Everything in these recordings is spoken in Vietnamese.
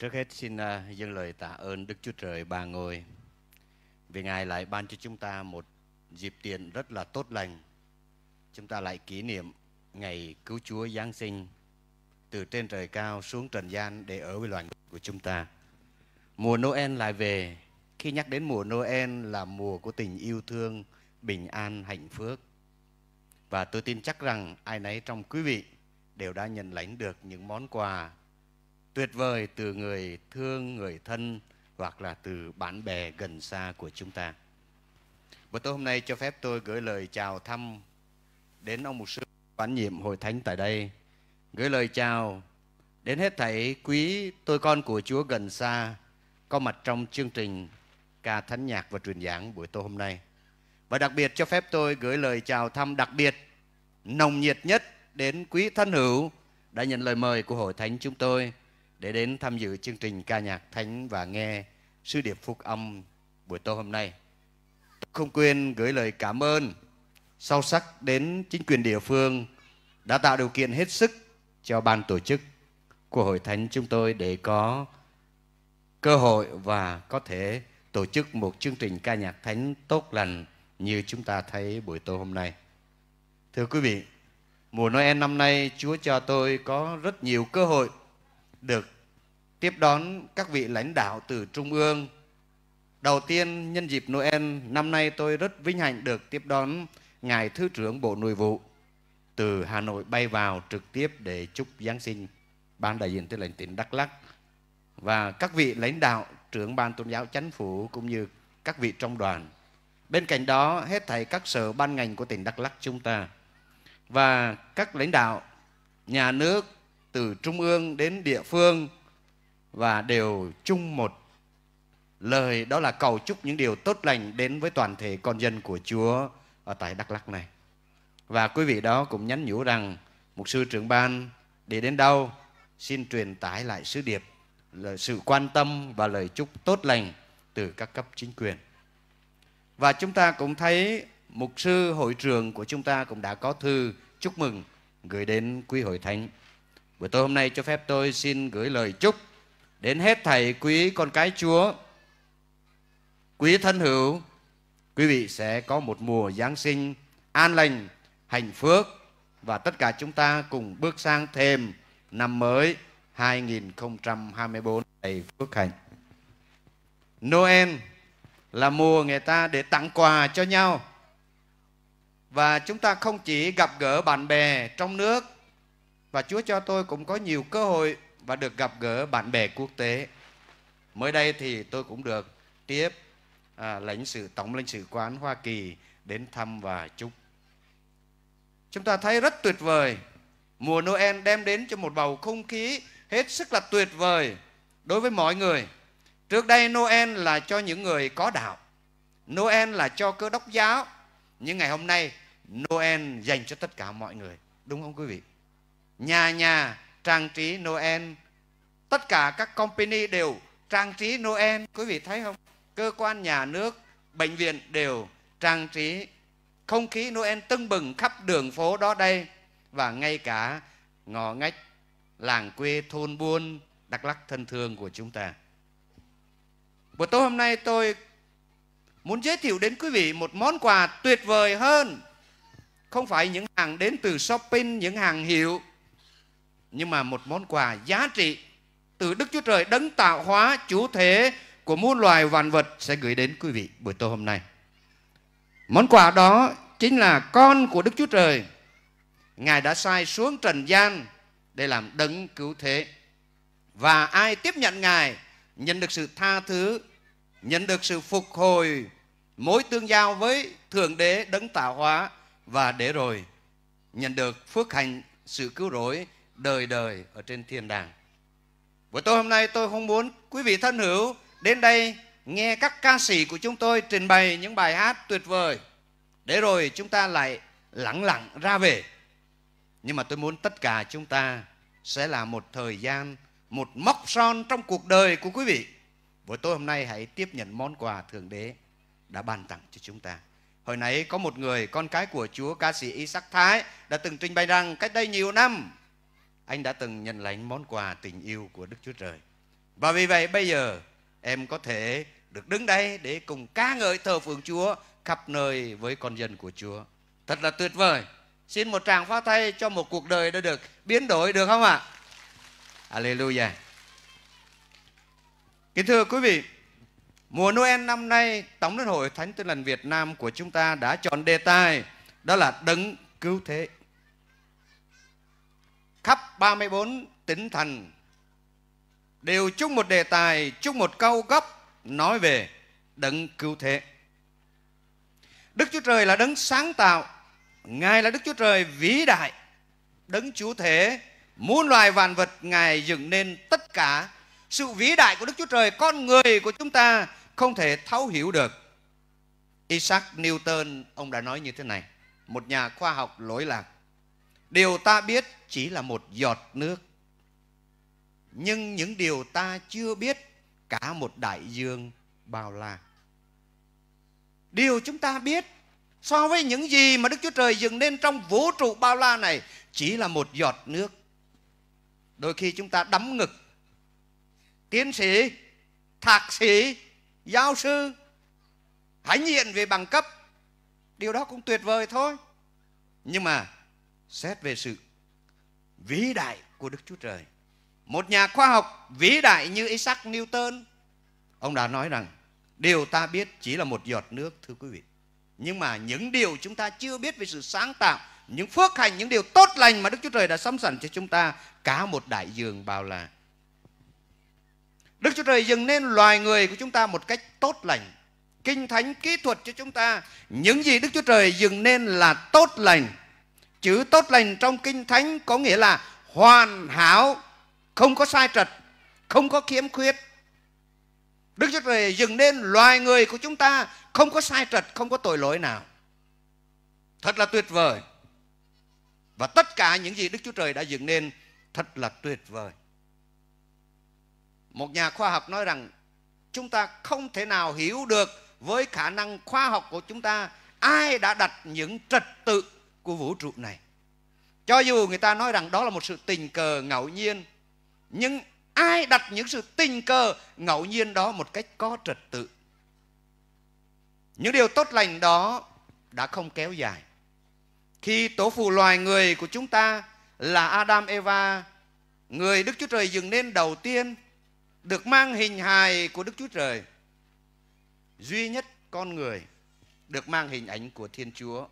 Trước hết xin à, dâng lời tạ ơn Đức Chúa Trời ba ngôi vì Ngài lại ban cho chúng ta một dịp tiền rất là tốt lành. Chúng ta lại kỷ niệm ngày cứu Chúa Giáng sinh từ trên trời cao xuống trần gian để ở với loài người của chúng ta. Mùa Noel lại về. Khi nhắc đến mùa Noel là mùa của tình yêu thương, bình an, hạnh phúc Và tôi tin chắc rằng ai nấy trong quý vị đều đã nhận lãnh được những món quà tuyệt vời từ người thương, người thân hoặc là từ bạn bè gần xa của chúng ta. Buổi tối hôm nay cho phép tôi gửi lời chào thăm đến ông mục sư bán nhiệm hội thánh tại đây, gửi lời chào đến hết thảy quý tôi con của Chúa gần xa có mặt trong chương trình ca thánh nhạc và truyền giảng buổi tối hôm nay. Và đặc biệt cho phép tôi gửi lời chào thăm đặc biệt nồng nhiệt nhất đến quý thân hữu đã nhận lời mời của hội thánh chúng tôi để đến tham dự chương trình ca nhạc thánh và nghe sư điệp phúc âm buổi tối hôm nay. Không quên gửi lời cảm ơn sâu sắc đến chính quyền địa phương đã tạo điều kiện hết sức cho ban tổ chức của hội thánh chúng tôi để có cơ hội và có thể tổ chức một chương trình ca nhạc thánh tốt lành như chúng ta thấy buổi tối hôm nay. Thưa quý vị, mùa Noel năm nay Chúa cho tôi có rất nhiều cơ hội được tiếp đón các vị lãnh đạo từ Trung ương. Đầu tiên, nhân dịp Noel, năm nay tôi rất vinh hạnh được tiếp đón Ngài Thứ trưởng Bộ Nội vụ từ Hà Nội bay vào trực tiếp để chúc Giáng sinh Ban đại diện tư lệnh tỉnh Đắk Lắk và các vị lãnh đạo trưởng ban tôn giáo chánh phủ cũng như các vị trong đoàn. Bên cạnh đó, hết thảy các sở ban ngành của tỉnh Đắk Lắk chúng ta và các lãnh đạo nhà nước từ trung ương đến địa phương và đều chung một lời đó là cầu chúc những điều tốt lành đến với toàn thể con dân của Chúa ở tại Đắk Lắk này. Và quý vị đó cũng nhắn nhủ rằng mục sư trưởng ban đi đến đâu xin truyền tải lại sứ điệp là sự quan tâm và lời chúc tốt lành từ các cấp chính quyền. Và chúng ta cũng thấy mục sư hội trường của chúng ta cũng đã có thư chúc mừng gửi đến quý hội thánh. Buổi tối hôm nay cho phép tôi xin gửi lời chúc đến hết thầy quý con cái Chúa, quý thân hữu, quý vị sẽ có một mùa Giáng sinh an lành, hạnh phước và tất cả chúng ta cùng bước sang thêm năm mới 2024 đầy phước hạnh. Noel là mùa người ta để tặng quà cho nhau và chúng ta không chỉ gặp gỡ bạn bè trong nước và Chúa cho tôi cũng có nhiều cơ hội và được gặp gỡ bạn bè quốc tế. Mới đây thì tôi cũng được tiếp à, lãnh sự tổng lãnh sự quán Hoa Kỳ đến thăm và chúc. Chúng ta thấy rất tuyệt vời. Mùa Noel đem đến cho một bầu không khí hết sức là tuyệt vời đối với mọi người. Trước đây Noel là cho những người có đạo. Noel là cho cơ đốc giáo. Nhưng ngày hôm nay Noel dành cho tất cả mọi người. Đúng không quý vị? Nhà nhà trang trí Noel. Tất cả các company đều trang trí Noel. Quý vị thấy không? Cơ quan nhà nước, bệnh viện đều trang trí. Không khí Noel tưng bừng khắp đường phố đó đây. Và ngay cả ngõ ngách làng quê thôn buôn Đắk Lắc thân thương của chúng ta. Buổi tối hôm nay tôi muốn giới thiệu đến quý vị một món quà tuyệt vời hơn. Không phải những hàng đến từ shopping, những hàng hiệu nhưng mà một món quà giá trị từ Đức Chúa Trời đấng tạo hóa chủ thế của muôn loài vạn vật sẽ gửi đến quý vị buổi tối hôm nay. Món quà đó chính là con của Đức Chúa Trời. Ngài đã sai xuống trần gian để làm đấng cứu thế. Và ai tiếp nhận Ngài nhận được sự tha thứ, nhận được sự phục hồi, mối tương giao với Thượng Đế đấng tạo hóa và để rồi nhận được phước hạnh sự cứu rỗi đời đời ở trên thiên đàng. Buổi tối hôm nay tôi không muốn quý vị thân hữu đến đây nghe các ca sĩ của chúng tôi trình bày những bài hát tuyệt vời để rồi chúng ta lại lặng lặng ra về. Nhưng mà tôi muốn tất cả chúng ta sẽ là một thời gian, một mốc son trong cuộc đời của quý vị. Buổi tối hôm nay hãy tiếp nhận món quà Thượng Đế đã ban tặng cho chúng ta. Hồi nãy có một người con cái của Chúa ca sĩ Isaac Thái đã từng trình bày rằng cách đây nhiều năm anh đã từng nhận lãnh món quà tình yêu của Đức Chúa Trời. Và vì vậy bây giờ em có thể được đứng đây để cùng ca ngợi thờ phượng Chúa khắp nơi với con dân của Chúa. Thật là tuyệt vời. Xin một tràng pháo thay cho một cuộc đời đã được biến đổi được không ạ? Alleluia. Kính thưa quý vị, mùa Noel năm nay, Tổng Liên hội Thánh Tin lành Việt Nam của chúng ta đã chọn đề tài đó là đấng cứu thế khắp 34 tỉnh thành đều chung một đề tài, chung một câu gốc nói về đấng cứu thế. Đức Chúa Trời là đấng sáng tạo, Ngài là Đức Chúa Trời vĩ đại, đấng chủ thế muôn loài vạn vật Ngài dựng nên tất cả. Sự vĩ đại của Đức Chúa Trời, con người của chúng ta không thể thấu hiểu được. Isaac Newton ông đã nói như thế này, một nhà khoa học lỗi lạc điều ta biết chỉ là một giọt nước nhưng những điều ta chưa biết cả một đại dương bao la điều chúng ta biết so với những gì mà đức chúa trời dựng nên trong vũ trụ bao la này chỉ là một giọt nước đôi khi chúng ta đắm ngực tiến sĩ thạc sĩ giáo sư hãnh diện về bằng cấp điều đó cũng tuyệt vời thôi nhưng mà xét về sự vĩ đại của Đức Chúa Trời. Một nhà khoa học vĩ đại như Isaac Newton, ông đã nói rằng điều ta biết chỉ là một giọt nước thưa quý vị. Nhưng mà những điều chúng ta chưa biết về sự sáng tạo, những phước hành, những điều tốt lành mà Đức Chúa Trời đã sắm sẵn cho chúng ta cả một đại dương bao la. Đức Chúa Trời dừng nên loài người của chúng ta một cách tốt lành. Kinh thánh kỹ thuật cho chúng ta những gì Đức Chúa Trời dừng nên là tốt lành Chữ tốt lành trong Kinh Thánh có nghĩa là hoàn hảo, không có sai trật, không có khiếm khuyết. Đức Chúa Trời dừng nên loài người của chúng ta không có sai trật, không có tội lỗi nào. Thật là tuyệt vời. Và tất cả những gì Đức Chúa Trời đã dựng nên thật là tuyệt vời. Một nhà khoa học nói rằng chúng ta không thể nào hiểu được với khả năng khoa học của chúng ta ai đã đặt những trật tự của vũ trụ này cho dù người ta nói rằng đó là một sự tình cờ ngẫu nhiên nhưng ai đặt những sự tình cờ ngẫu nhiên đó một cách có trật tự những điều tốt lành đó đã không kéo dài khi tổ phụ loài người của chúng ta là adam eva người đức chúa trời dựng nên đầu tiên được mang hình hài của đức chúa trời duy nhất con người được mang hình ảnh của thiên chúa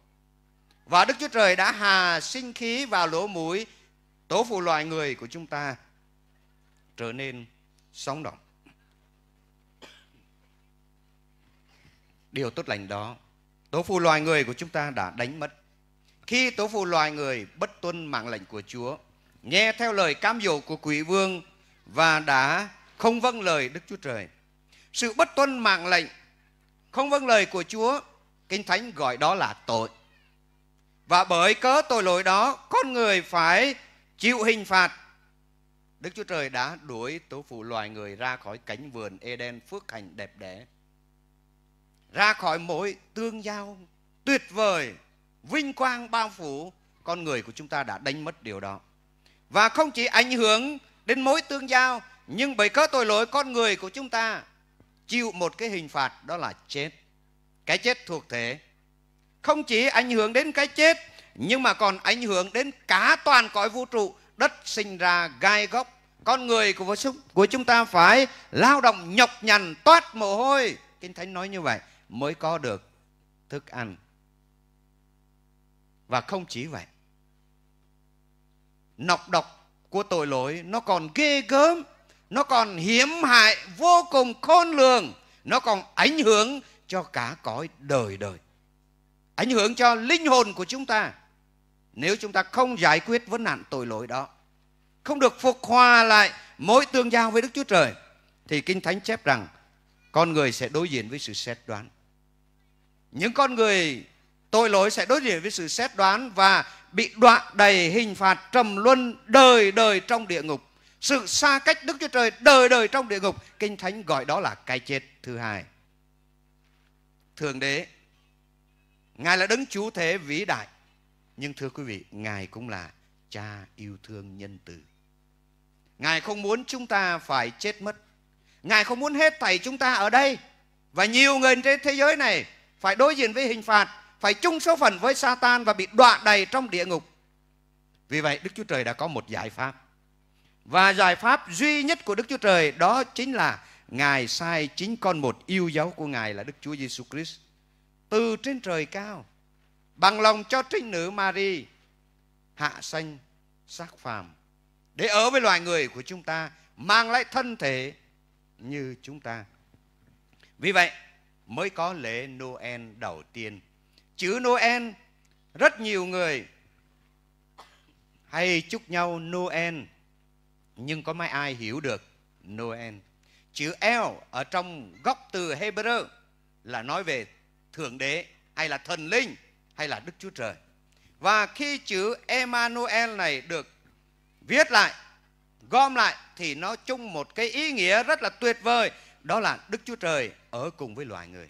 và Đức Chúa Trời đã hà sinh khí vào lỗ mũi tố phụ loài người của chúng ta trở nên sống động. Điều tốt lành đó, tố phụ loài người của chúng ta đã đánh mất. Khi tố phụ loài người bất tuân mạng lệnh của Chúa, nghe theo lời cam dỗ của quỷ vương và đã không vâng lời Đức Chúa Trời. Sự bất tuân mạng lệnh, không vâng lời của Chúa, Kinh Thánh gọi đó là tội. Và bởi cớ tội lỗi đó, con người phải chịu hình phạt. Đức Chúa Trời đã đuổi tổ phụ loài người ra khỏi cánh vườn Eden phước hạnh đẹp đẽ. Ra khỏi mối tương giao tuyệt vời, vinh quang bao phủ. Con người của chúng ta đã đánh mất điều đó. Và không chỉ ảnh hưởng đến mối tương giao, nhưng bởi cớ tội lỗi con người của chúng ta chịu một cái hình phạt đó là chết. Cái chết thuộc thể không chỉ ảnh hưởng đến cái chết nhưng mà còn ảnh hưởng đến cả toàn cõi vũ trụ đất sinh ra gai góc con người của của chúng ta phải lao động nhọc nhằn toát mồ hôi kinh thánh nói như vậy mới có được thức ăn và không chỉ vậy nọc độc của tội lỗi nó còn ghê gớm nó còn hiểm hại vô cùng khôn lường nó còn ảnh hưởng cho cả cõi đời đời ảnh hưởng cho linh hồn của chúng ta nếu chúng ta không giải quyết vấn nạn tội lỗi đó không được phục hòa lại mối tương giao với Đức Chúa Trời thì Kinh Thánh chép rằng con người sẽ đối diện với sự xét đoán. Những con người tội lỗi sẽ đối diện với sự xét đoán và bị đoạn đầy hình phạt trầm luân đời đời trong địa ngục. Sự xa cách Đức Chúa Trời đời đời trong địa ngục. Kinh Thánh gọi đó là cái chết thứ hai. Thượng đế Ngài là đấng chúa thể vĩ đại. Nhưng thưa quý vị, Ngài cũng là cha yêu thương nhân từ. Ngài không muốn chúng ta phải chết mất. Ngài không muốn hết thảy chúng ta ở đây và nhiều người trên thế giới này phải đối diện với hình phạt, phải chung số phận với Satan và bị đọa đầy trong địa ngục. Vì vậy Đức Chúa Trời đã có một giải pháp. Và giải pháp duy nhất của Đức Chúa Trời đó chính là Ngài sai chính con một yêu dấu của Ngài là Đức Chúa Giêsu Christ từ trên trời cao bằng lòng cho trinh nữ Mary hạ sanh xác phàm để ở với loài người của chúng ta mang lại thân thể như chúng ta. Vì vậy mới có lễ Noel đầu tiên. Chữ Noel rất nhiều người hay chúc nhau Noel nhưng có mấy ai hiểu được Noel. Chữ L ở trong gốc từ Hebrew là nói về Thượng Đế hay là Thần Linh hay là Đức Chúa Trời. Và khi chữ Emmanuel này được viết lại, gom lại thì nó chung một cái ý nghĩa rất là tuyệt vời, đó là Đức Chúa Trời ở cùng với loài người.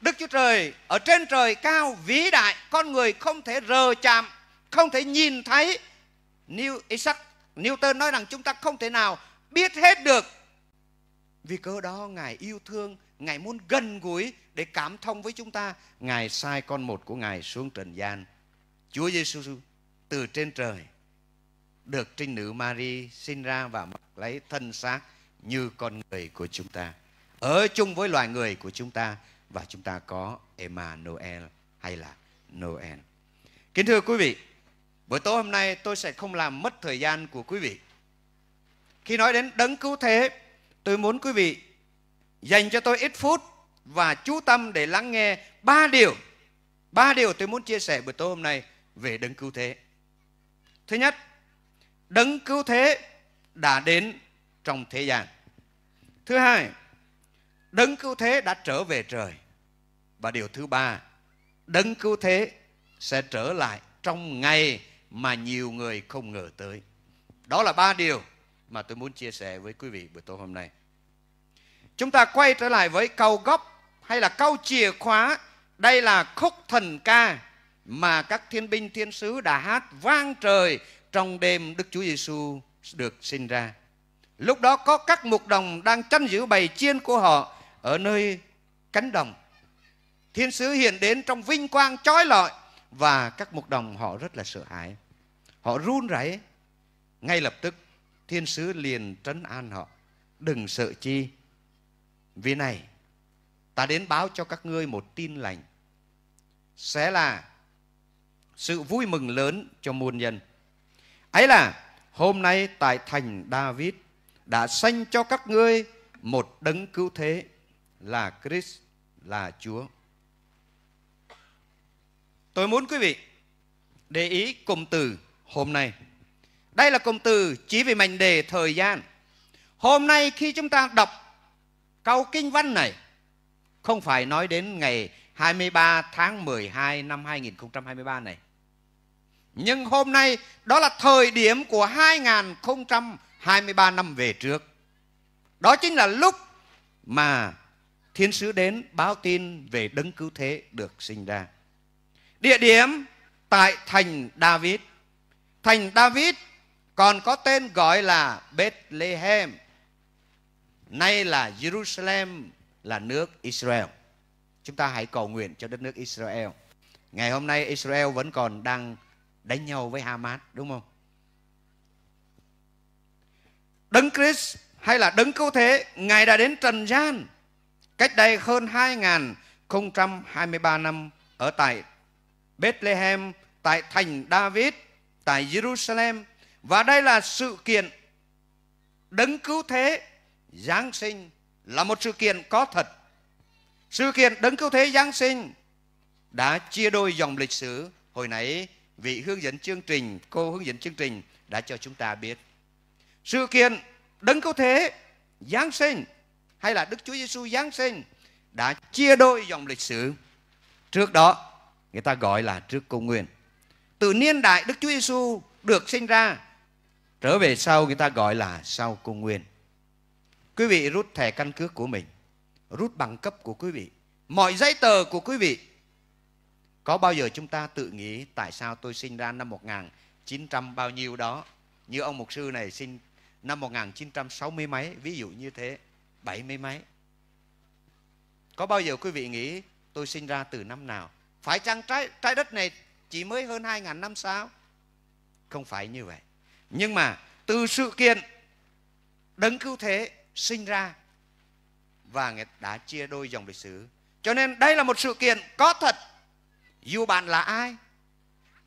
Đức Chúa Trời ở trên trời cao vĩ đại, con người không thể rờ chạm, không thể nhìn thấy. New Isaac Newton nói rằng chúng ta không thể nào biết hết được. Vì cơ đó Ngài yêu thương Ngài muốn gần gũi để cảm thông với chúng ta. Ngài sai con một của Ngài xuống trần gian. Chúa Giêsu từ trên trời được trinh nữ Mary sinh ra và mặc lấy thân xác như con người của chúng ta. Ở chung với loài người của chúng ta và chúng ta có Emmanuel hay là Noel. Kính thưa quý vị, buổi tối hôm nay tôi sẽ không làm mất thời gian của quý vị. Khi nói đến đấng cứu thế, tôi muốn quý vị dành cho tôi ít phút và chú tâm để lắng nghe ba điều ba điều tôi muốn chia sẻ buổi tối hôm nay về đấng cứu thế thứ nhất đấng cứu thế đã đến trong thế gian thứ hai đấng cứu thế đã trở về trời và điều thứ ba đấng cứu thế sẽ trở lại trong ngày mà nhiều người không ngờ tới đó là ba điều mà tôi muốn chia sẻ với quý vị buổi tối hôm nay Chúng ta quay trở lại với câu gốc hay là câu chìa khóa. Đây là khúc thần ca mà các thiên binh thiên sứ đã hát vang trời trong đêm Đức Chúa Giêsu được sinh ra. Lúc đó có các mục đồng đang chăn giữ bầy chiên của họ ở nơi cánh đồng. Thiên sứ hiện đến trong vinh quang chói lọi và các mục đồng họ rất là sợ hãi. Họ run rẩy. Ngay lập tức thiên sứ liền trấn an họ, đừng sợ chi, vì này, ta đến báo cho các ngươi một tin lành, sẽ là sự vui mừng lớn cho muôn nhân. Ấy là hôm nay tại thành David đã sanh cho các ngươi một đấng cứu thế là Chris là Chúa. Tôi muốn quý vị để ý cụm từ hôm nay. Đây là cụm từ chỉ về mảnh đề thời gian. Hôm nay khi chúng ta đọc Câu kinh văn này không phải nói đến ngày 23 tháng 12 năm 2023 này. Nhưng hôm nay đó là thời điểm của 2023 năm về trước. Đó chính là lúc mà thiên sứ đến báo tin về đấng cứu thế được sinh ra. Địa điểm tại thành David. Thành David còn có tên gọi là Bethlehem Nay là Jerusalem là nước Israel. Chúng ta hãy cầu nguyện cho đất nước Israel. Ngày hôm nay Israel vẫn còn đang đánh nhau với Hamas đúng không? Đấng Christ hay là đấng cứu thế, Ngài đã đến trần gian cách đây hơn 2023 năm ở tại Bethlehem, tại thành David, tại Jerusalem và đây là sự kiện đấng cứu thế Giáng sinh là một sự kiện có thật. Sự kiện Đấng Cứu Thế Giáng sinh đã chia đôi dòng lịch sử. Hồi nãy vị hướng dẫn chương trình, cô hướng dẫn chương trình đã cho chúng ta biết. Sự kiện Đấng Cứu Thế Giáng sinh hay là Đức Chúa Giêsu Giáng sinh đã chia đôi dòng lịch sử. Trước đó người ta gọi là trước công nguyên. Từ niên đại Đức Chúa Giêsu được sinh ra trở về sau người ta gọi là sau công nguyên. Quý vị rút thẻ căn cước của mình, rút bằng cấp của quý vị, mọi giấy tờ của quý vị. Có bao giờ chúng ta tự nghĩ tại sao tôi sinh ra năm 1900 bao nhiêu đó? Như ông mục sư này sinh năm 1960 mấy, ví dụ như thế, 70 mấy. Có bao giờ quý vị nghĩ tôi sinh ra từ năm nào? Phải chăng trái, trái đất này chỉ mới hơn 2.000 năm sao? Không phải như vậy. Nhưng mà từ sự kiện đấng cứu thế sinh ra và người đã chia đôi dòng lịch sử. Cho nên đây là một sự kiện có thật. Dù bạn là ai,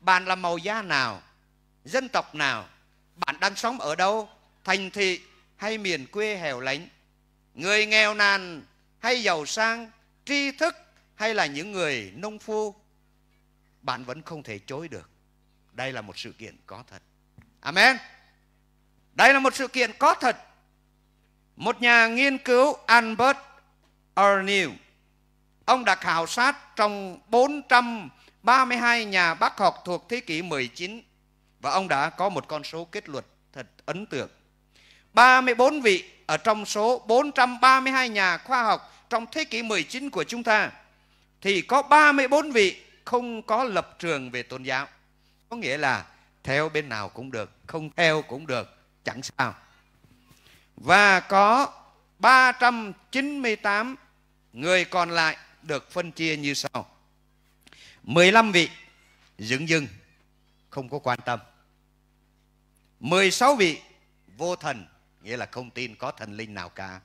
bạn là màu da nào, dân tộc nào, bạn đang sống ở đâu, thành thị hay miền quê hẻo lánh, người nghèo nàn hay giàu sang, tri thức hay là những người nông phu, bạn vẫn không thể chối được. Đây là một sự kiện có thật. Amen. Đây là một sự kiện có thật một nhà nghiên cứu Albert Arnold, ông đã khảo sát trong 432 nhà bác học thuộc thế kỷ 19 và ông đã có một con số kết luận thật ấn tượng. 34 vị ở trong số 432 nhà khoa học trong thế kỷ 19 của chúng ta thì có 34 vị không có lập trường về tôn giáo. Có nghĩa là theo bên nào cũng được, không theo cũng được, chẳng sao và có 398 người còn lại được phân chia như sau. 15 vị dững dưng không có quan tâm. 16 vị vô thần nghĩa là không tin có thần linh nào cả.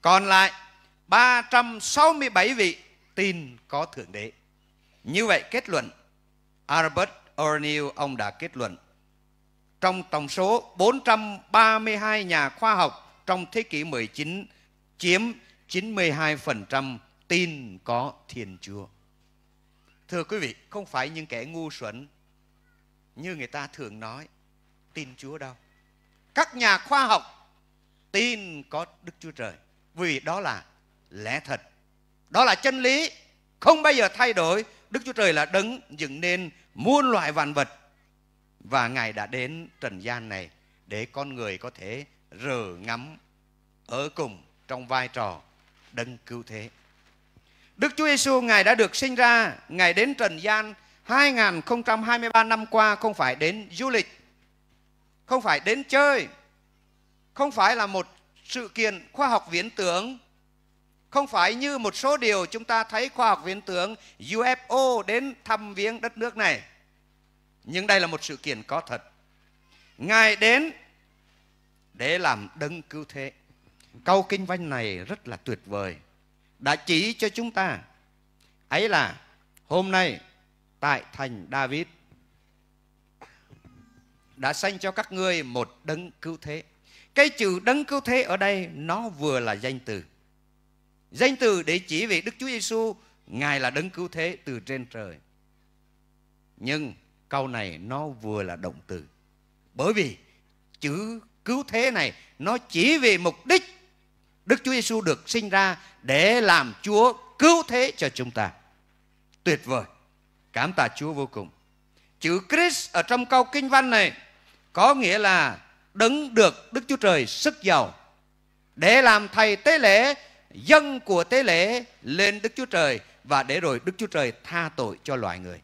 Còn lại 367 vị tin có thượng đế. Như vậy kết luận Albert O'Neill ông đã kết luận trong tổng số 432 nhà khoa học trong thế kỷ 19 chiếm 92% tin có Thiên Chúa. Thưa quý vị, không phải những kẻ ngu xuẩn như người ta thường nói tin Chúa đâu. Các nhà khoa học tin có Đức Chúa Trời vì đó là lẽ thật. Đó là chân lý không bao giờ thay đổi. Đức Chúa Trời là đấng dựng nên muôn loại vạn vật và Ngài đã đến trần gian này để con người có thể rờ ngắm ở cùng trong vai trò đấng cứu thế. Đức Chúa Giêsu Ngài đã được sinh ra, Ngài đến trần gian 2023 năm qua không phải đến du lịch, không phải đến chơi, không phải là một sự kiện khoa học viễn tưởng, không phải như một số điều chúng ta thấy khoa học viễn tưởng UFO đến thăm viếng đất nước này nhưng đây là một sự kiện có thật ngài đến để làm đấng cứu thế câu kinh văn này rất là tuyệt vời đã chỉ cho chúng ta ấy là hôm nay tại thành david đã sanh cho các ngươi một đấng cứu thế cái chữ đấng cứu thế ở đây nó vừa là danh từ danh từ để chỉ về đức chúa giêsu ngài là đấng cứu thế từ trên trời nhưng câu này nó vừa là động từ bởi vì chữ cứu thế này nó chỉ vì mục đích Đức Chúa Giêsu được sinh ra để làm Chúa cứu thế cho chúng ta. Tuyệt vời. Cảm tạ Chúa vô cùng. Chữ Chris ở trong câu kinh văn này có nghĩa là đứng được Đức Chúa Trời sức giàu để làm thầy tế lễ, dân của tế lễ lên Đức Chúa Trời và để rồi Đức Chúa Trời tha tội cho loài người.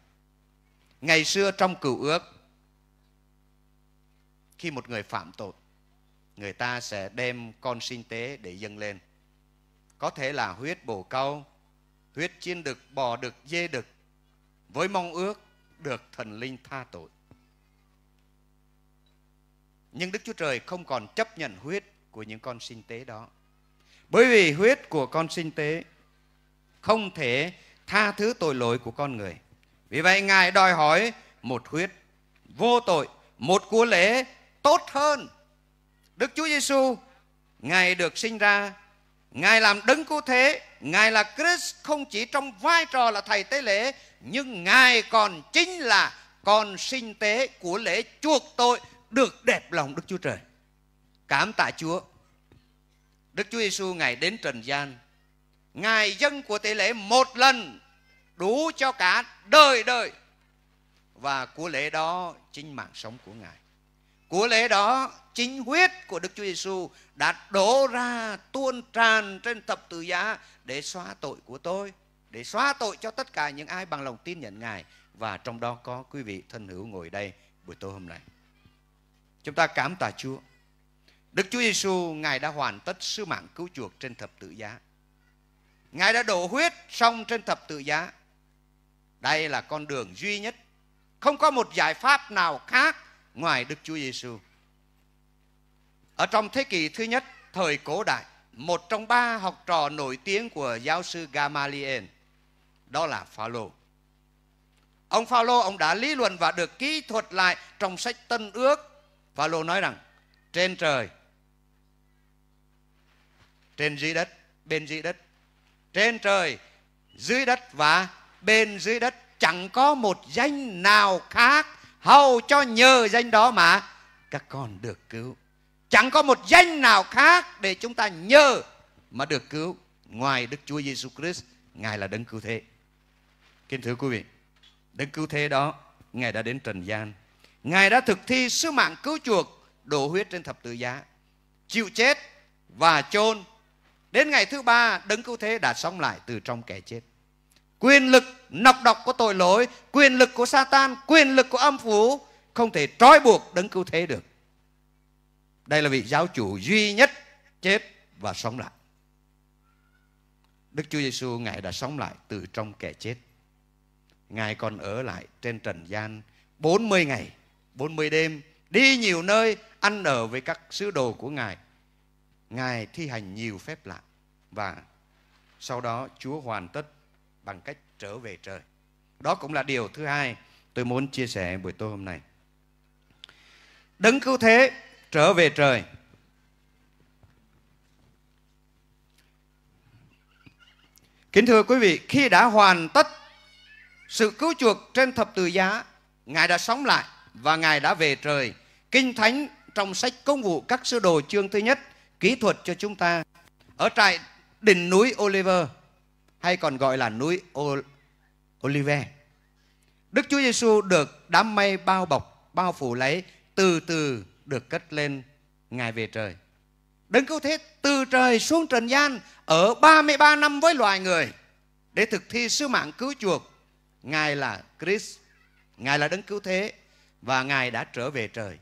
Ngày xưa trong cựu ước, khi một người phạm tội, người ta sẽ đem con sinh tế để dâng lên. Có thể là huyết bổ câu, huyết chiên đực, bò đực, dê đực, với mong ước được thần linh tha tội. Nhưng Đức Chúa Trời không còn chấp nhận huyết của những con sinh tế đó. Bởi vì huyết của con sinh tế không thể tha thứ tội lỗi của con người. Vì vậy Ngài đòi hỏi một huyết vô tội, một cú lễ tốt hơn. Đức Chúa Giêsu Ngài được sinh ra, Ngài làm đấng cứu thế, Ngài là Christ không chỉ trong vai trò là thầy tế lễ, nhưng Ngài còn chính là con sinh tế của lễ chuộc tội được đẹp lòng Đức Chúa Trời. Cảm tạ Chúa. Đức Chúa Giêsu Ngài đến trần gian, Ngài dân của tế lễ một lần đủ cho cả đời đời và của lễ đó chính mạng sống của ngài của lễ đó chính huyết của Đức Chúa Giêsu đã đổ ra tuôn tràn trên thập tự giá để xóa tội của tôi, để xóa tội cho tất cả những ai bằng lòng tin nhận Ngài và trong đó có quý vị thân hữu ngồi đây buổi tối hôm nay. Chúng ta cảm tạ Chúa. Đức Chúa Giêsu Ngài đã hoàn tất sứ mạng cứu chuộc trên thập tự giá. Ngài đã đổ huyết xong trên thập tự giá đây là con đường duy nhất. Không có một giải pháp nào khác ngoài Đức Chúa Giêsu. Ở trong thế kỷ thứ nhất, thời cổ đại, một trong ba học trò nổi tiếng của giáo sư Gamaliel, đó là Phaolô. Ông Phaolô ông đã lý luận và được kỹ thuật lại trong sách Tân Ước. Phaolô nói rằng trên trời, trên dưới đất, bên dưới đất, trên trời, dưới đất và bên dưới đất chẳng có một danh nào khác hầu cho nhờ danh đó mà các con được cứu chẳng có một danh nào khác để chúng ta nhờ mà được cứu ngoài Đức Chúa Giêsu Christ ngài là đấng cứu thế kính thưa quý vị đấng cứu thế đó ngài đã đến trần gian ngài đã thực thi sứ mạng cứu chuộc đổ huyết trên thập tự giá chịu chết và chôn đến ngày thứ ba đấng cứu thế đã sống lại từ trong kẻ chết quyền lực nọc độc của tội lỗi quyền lực của Satan quyền lực của âm phủ không thể trói buộc đấng cứu thế được đây là vị giáo chủ duy nhất chết và sống lại Đức Chúa Giêsu ngài đã sống lại từ trong kẻ chết ngài còn ở lại trên trần gian 40 ngày 40 đêm đi nhiều nơi ăn ở với các sứ đồ của ngài ngài thi hành nhiều phép lạ và sau đó Chúa hoàn tất bằng cách trở về trời. Đó cũng là điều thứ hai tôi muốn chia sẻ buổi tối hôm nay. Đấng cứu thế trở về trời. Kính thưa quý vị, khi đã hoàn tất sự cứu chuộc trên thập tự giá, Ngài đã sống lại và Ngài đã về trời. Kinh Thánh trong sách công vụ các sứ đồ chương thứ nhất kỹ thuật cho chúng ta ở trại đỉnh núi Oliver hay còn gọi là núi Olive. Đức Chúa Giêsu được đám mây bao bọc, bao phủ lấy, từ từ được cất lên Ngài về trời. Đấng cứu thế từ trời xuống trần gian ở 33 năm với loài người để thực thi sứ mạng cứu chuộc. Ngài là Chris, Ngài là đấng cứu thế và Ngài đã trở về trời.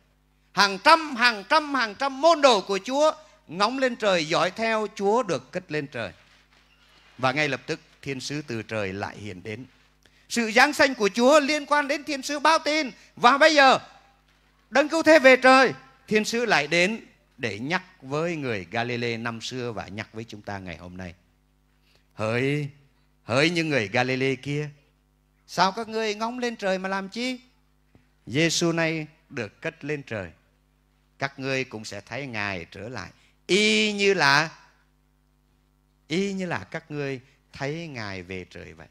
Hàng trăm, hàng trăm, hàng trăm môn đồ của Chúa ngóng lên trời dõi theo Chúa được cất lên trời. Và ngay lập tức thiên sứ từ trời lại hiện đến. Sự giáng sanh của Chúa liên quan đến thiên sứ báo tin. Và bây giờ đấng cứu thế về trời, thiên sứ lại đến để nhắc với người Galilee năm xưa và nhắc với chúng ta ngày hôm nay. Hỡi hỡi những người Galilee kia, sao các ngươi ngóng lên trời mà làm chi? Giêsu này được cất lên trời. Các ngươi cũng sẽ thấy Ngài trở lại y như là y như là các ngươi thấy Ngài về trời vậy.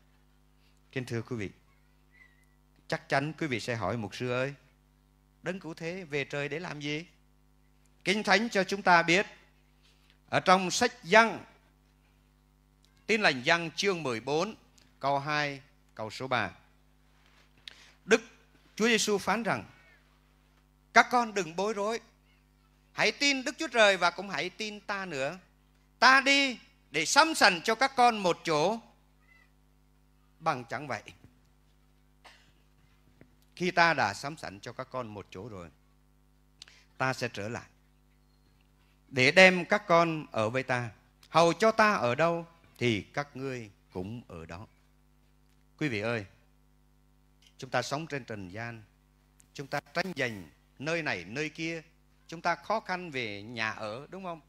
Kính thưa quý vị, chắc chắn quý vị sẽ hỏi mục sư ơi, đấng cụ thế về trời để làm gì? Kinh Thánh cho chúng ta biết, ở trong sách Giăng, tin lành Giăng chương 14, câu 2, câu số 3. Đức Chúa Giêsu phán rằng, các con đừng bối rối, hãy tin Đức Chúa Trời và cũng hãy tin ta nữa. Ta đi để sắm sẵn cho các con một chỗ bằng chẳng vậy khi ta đã sắm sẵn cho các con một chỗ rồi ta sẽ trở lại để đem các con ở với ta hầu cho ta ở đâu thì các ngươi cũng ở đó quý vị ơi chúng ta sống trên trần gian chúng ta tranh giành nơi này nơi kia chúng ta khó khăn về nhà ở đúng không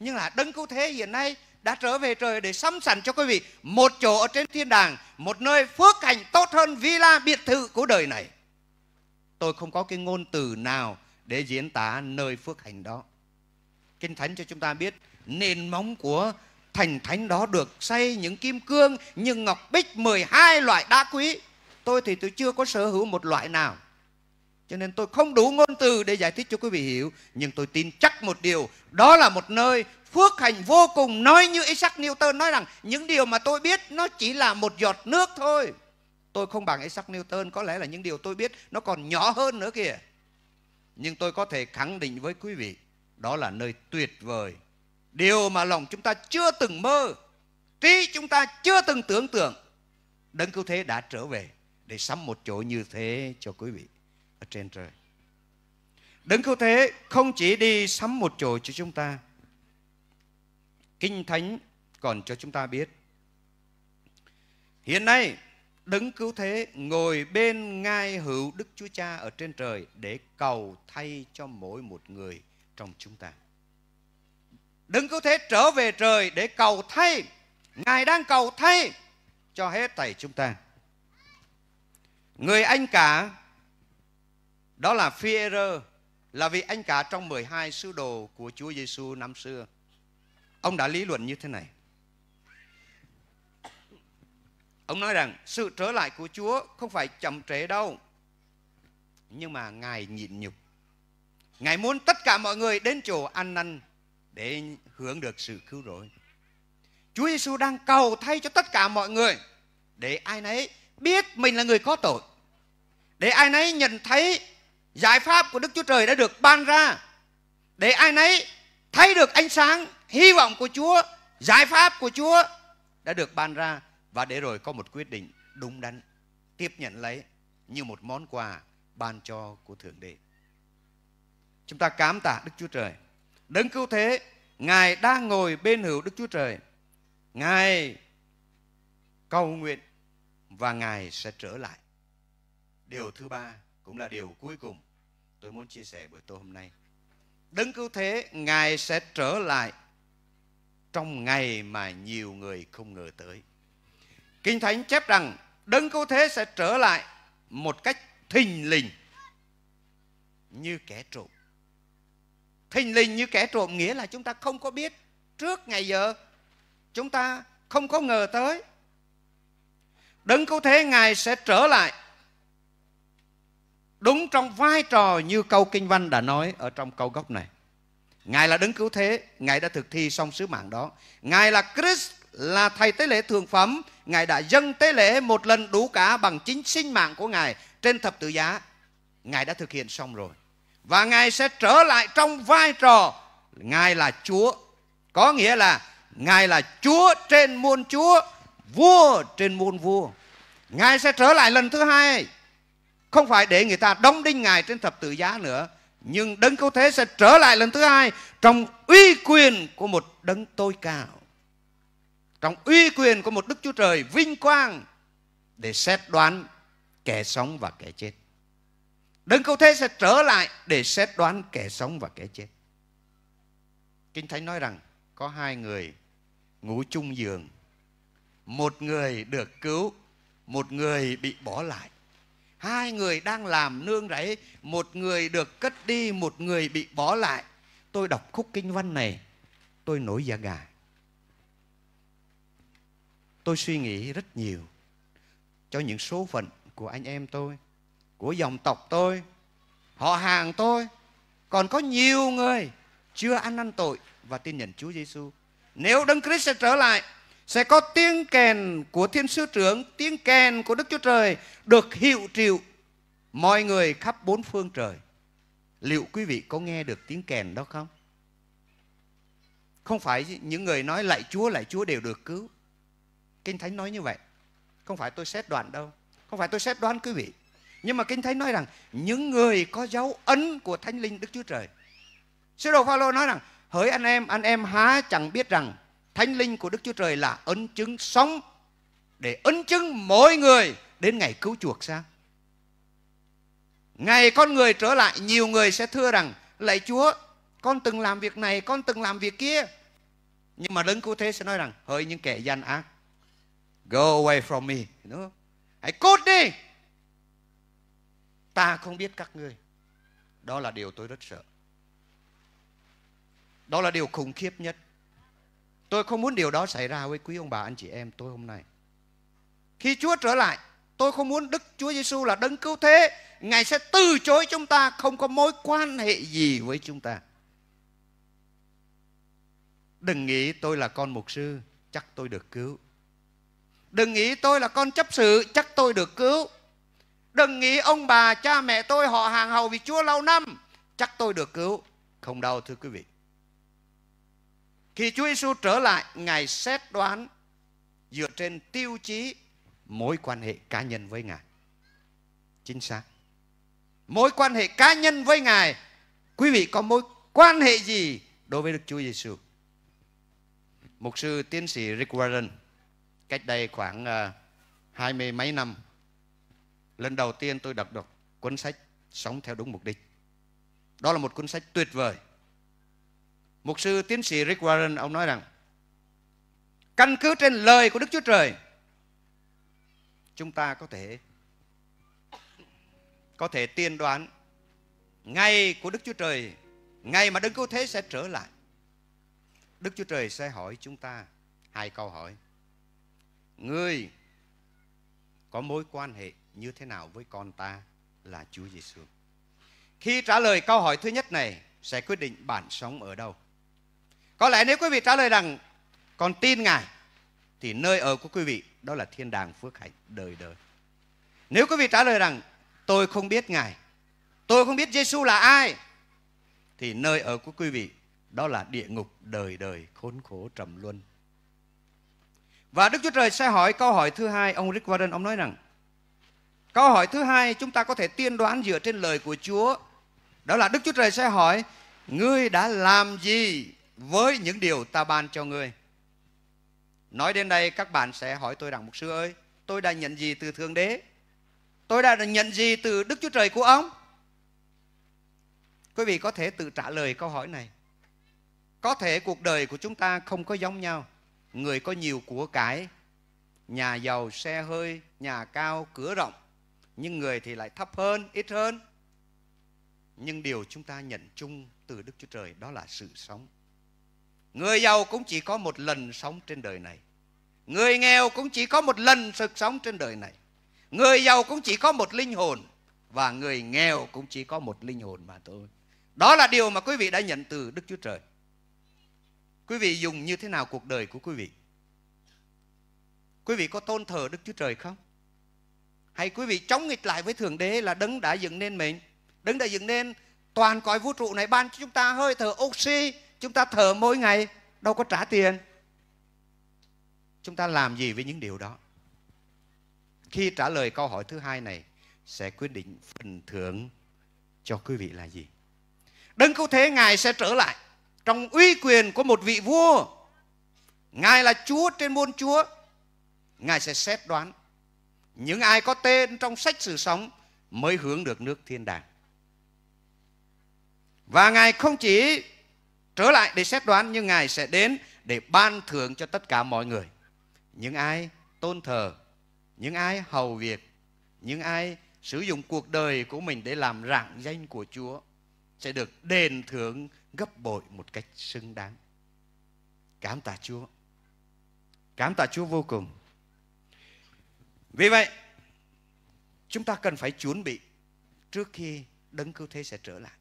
nhưng là đấng cứu thế hiện nay đã trở về trời để sắm sẵn cho quý vị một chỗ ở trên thiên đàng, một nơi phước hạnh tốt hơn villa biệt thự của đời này. Tôi không có cái ngôn từ nào để diễn tả nơi phước hạnh đó. Kinh Thánh cho chúng ta biết nền móng của thành thánh đó được xây những kim cương, những ngọc bích 12 loại đá quý. Tôi thì tôi chưa có sở hữu một loại nào. Cho nên tôi không đủ ngôn từ để giải thích cho quý vị hiểu. Nhưng tôi tin chắc một điều, đó là một nơi phước hành vô cùng nói như Isaac Newton nói rằng những điều mà tôi biết nó chỉ là một giọt nước thôi. Tôi không bằng Isaac Newton, có lẽ là những điều tôi biết nó còn nhỏ hơn nữa kìa. Nhưng tôi có thể khẳng định với quý vị, đó là nơi tuyệt vời. Điều mà lòng chúng ta chưa từng mơ, trí chúng ta chưa từng tưởng tượng. Đấng cứu thế đã trở về để sắm một chỗ như thế cho quý vị ở trên trời. Đấng cứu thế không chỉ đi sắm một chỗ cho chúng ta. Kinh Thánh còn cho chúng ta biết. Hiện nay, Đấng cứu thế ngồi bên ngai hữu Đức Chúa Cha ở trên trời để cầu thay cho mỗi một người trong chúng ta. Đấng cứu thế trở về trời để cầu thay. Ngài đang cầu thay cho hết thảy chúng ta. Người anh cả đó là phi rơ là vị anh cả trong 12 sứ đồ của Chúa Giêsu năm xưa. Ông đã lý luận như thế này. Ông nói rằng sự trở lại của Chúa không phải chậm trễ đâu. Nhưng mà Ngài nhịn nhục. Ngài muốn tất cả mọi người đến chỗ ăn năn để hưởng được sự cứu rỗi. Chúa Giêsu đang cầu thay cho tất cả mọi người để ai nấy biết mình là người có tội. Để ai nấy nhận thấy giải pháp của Đức Chúa Trời đã được ban ra để ai nấy thấy được ánh sáng hy vọng của Chúa, giải pháp của Chúa đã được ban ra và để rồi có một quyết định đúng đắn tiếp nhận lấy như một món quà ban cho của Thượng Đế. Chúng ta cảm tạ Đức Chúa Trời. Đấng cứu thế, Ngài đang ngồi bên hữu Đức Chúa Trời. Ngài cầu nguyện và Ngài sẽ trở lại. Điều thứ ba cũng là điều cuối cùng tôi muốn chia sẻ buổi tối hôm nay. Đấng cứu thế Ngài sẽ trở lại trong ngày mà nhiều người không ngờ tới. Kinh Thánh chép rằng Đấng cứu thế sẽ trở lại một cách thình lình như kẻ trộm. Thình lình như kẻ trộm nghĩa là chúng ta không có biết trước ngày giờ. Chúng ta không có ngờ tới. Đấng cứu thế Ngài sẽ trở lại đúng trong vai trò như câu kinh văn đã nói ở trong câu gốc này ngài là đấng cứu thế ngài đã thực thi xong sứ mạng đó ngài là Christ là thầy tế lễ thường phẩm ngài đã dâng tế lễ một lần đủ cả bằng chính sinh mạng của ngài trên thập tự giá ngài đã thực hiện xong rồi và ngài sẽ trở lại trong vai trò ngài là chúa có nghĩa là ngài là chúa trên muôn chúa vua trên muôn vua ngài sẽ trở lại lần thứ hai không phải để người ta đóng đinh ngài trên thập tự giá nữa nhưng đấng cứu thế sẽ trở lại lần thứ hai trong uy quyền của một đấng tối cao trong uy quyền của một đức chúa trời vinh quang để xét đoán kẻ sống và kẻ chết đấng cứu thế sẽ trở lại để xét đoán kẻ sống và kẻ chết kinh thánh nói rằng có hai người ngủ chung giường một người được cứu một người bị bỏ lại hai người đang làm nương rẫy một người được cất đi một người bị bỏ lại tôi đọc khúc kinh văn này tôi nổi da gà tôi suy nghĩ rất nhiều cho những số phận của anh em tôi của dòng tộc tôi họ hàng tôi còn có nhiều người chưa ăn năn tội và tin nhận Chúa Giêsu. Nếu Đấng Christ sẽ trở lại sẽ có tiếng kèn của Thiên Sứ Trưởng, tiếng kèn của Đức Chúa Trời được hiệu triệu mọi người khắp bốn phương trời. Liệu quý vị có nghe được tiếng kèn đó không? Không phải những người nói lại Chúa, lại Chúa đều được cứu. Kinh Thánh nói như vậy. Không phải tôi xét đoạn đâu. Không phải tôi xét đoán quý vị. Nhưng mà Kinh Thánh nói rằng những người có dấu ấn của Thánh Linh Đức Chúa Trời. Sứ đồ Phaolô nói rằng hỡi anh em, anh em há chẳng biết rằng Thánh linh của Đức Chúa Trời là ấn chứng sống để ấn chứng mỗi người đến ngày cứu chuộc sao? Ngày con người trở lại, nhiều người sẽ thưa rằng, lạy Chúa, con từng làm việc này, con từng làm việc kia. Nhưng mà đấng cứu thế sẽ nói rằng, hỡi những kẻ gian ác, go away from me. Đúng không? Hãy cút đi. Ta không biết các ngươi. Đó là điều tôi rất sợ. Đó là điều khủng khiếp nhất. Tôi không muốn điều đó xảy ra với quý ông bà anh chị em tôi hôm nay. Khi Chúa trở lại, tôi không muốn Đức Chúa Giêsu là đấng cứu thế, Ngài sẽ từ chối chúng ta không có mối quan hệ gì với chúng ta. Đừng nghĩ tôi là con mục sư, chắc tôi được cứu. Đừng nghĩ tôi là con chấp sự, chắc tôi được cứu. Đừng nghĩ ông bà, cha mẹ tôi họ hàng hầu vì Chúa lâu năm, chắc tôi được cứu. Không đâu thưa quý vị. Khi Chúa Giêsu trở lại, Ngài xét đoán dựa trên tiêu chí mối quan hệ cá nhân với Ngài. Chính xác. Mối quan hệ cá nhân với Ngài, quý vị có mối quan hệ gì đối với Đức Chúa Giêsu? Mục sư tiến sĩ Rick Warren cách đây khoảng ờ, hai uh, mươi mấy năm lần đầu tiên tôi đọc được cuốn sách sống theo đúng mục đích đó là một cuốn sách tuyệt vời Mục sư tiến sĩ Rick Warren ông nói rằng căn cứ trên lời của Đức Chúa Trời chúng ta có thể có thể tiên đoán ngày của Đức Chúa Trời, ngày mà Đức Cứu Thế sẽ trở lại. Đức Chúa Trời sẽ hỏi chúng ta hai câu hỏi. người có mối quan hệ như thế nào với con ta là Chúa Giêsu? Khi trả lời câu hỏi thứ nhất này sẽ quyết định bạn sống ở đâu. Có lẽ nếu quý vị trả lời rằng con tin Ngài thì nơi ở của quý vị đó là thiên đàng phước hạnh đời đời. Nếu quý vị trả lời rằng tôi không biết Ngài, tôi không biết Giêsu là ai thì nơi ở của quý vị đó là địa ngục đời đời khốn khổ trầm luân. Và Đức Chúa Trời sẽ hỏi câu hỏi thứ hai, ông Rick Warren ông nói rằng Câu hỏi thứ hai chúng ta có thể tiên đoán dựa trên lời của Chúa. Đó là Đức Chúa Trời sẽ hỏi, ngươi đã làm gì với những điều ta ban cho ngươi. Nói đến đây các bạn sẽ hỏi tôi rằng mục sư ơi, tôi đã nhận gì từ Thượng Đế? Tôi đã nhận gì từ Đức Chúa Trời của ông? Quý vị có thể tự trả lời câu hỏi này. Có thể cuộc đời của chúng ta không có giống nhau. Người có nhiều của cái, nhà giàu, xe hơi, nhà cao, cửa rộng. Nhưng người thì lại thấp hơn, ít hơn. Nhưng điều chúng ta nhận chung từ Đức Chúa Trời đó là sự sống. Người giàu cũng chỉ có một lần sống trên đời này. Người nghèo cũng chỉ có một lần sực sống trên đời này. Người giàu cũng chỉ có một linh hồn và người nghèo cũng chỉ có một linh hồn mà thôi. Đó là điều mà quý vị đã nhận từ Đức Chúa Trời. Quý vị dùng như thế nào cuộc đời của quý vị? Quý vị có tôn thờ Đức Chúa Trời không? Hay quý vị chống nghịch lại với Thượng Đế là đấng đã dựng nên mình? Đấng đã dựng nên toàn cõi vũ trụ này ban cho chúng ta hơi thở oxy, chúng ta thở mỗi ngày đâu có trả tiền chúng ta làm gì với những điều đó khi trả lời câu hỏi thứ hai này sẽ quyết định phần thưởng cho quý vị là gì đấng cứu thế ngài sẽ trở lại trong uy quyền của một vị vua ngài là chúa trên muôn chúa ngài sẽ xét đoán những ai có tên trong sách sử sống mới hướng được nước thiên đàng và ngài không chỉ trở lại để xét đoán nhưng Ngài sẽ đến để ban thưởng cho tất cả mọi người. Những ai tôn thờ, những ai hầu việc, những ai sử dụng cuộc đời của mình để làm rạng danh của Chúa sẽ được đền thưởng gấp bội một cách xứng đáng. Cảm tạ Chúa. Cảm tạ Chúa vô cùng. Vì vậy, chúng ta cần phải chuẩn bị trước khi đấng cứu thế sẽ trở lại.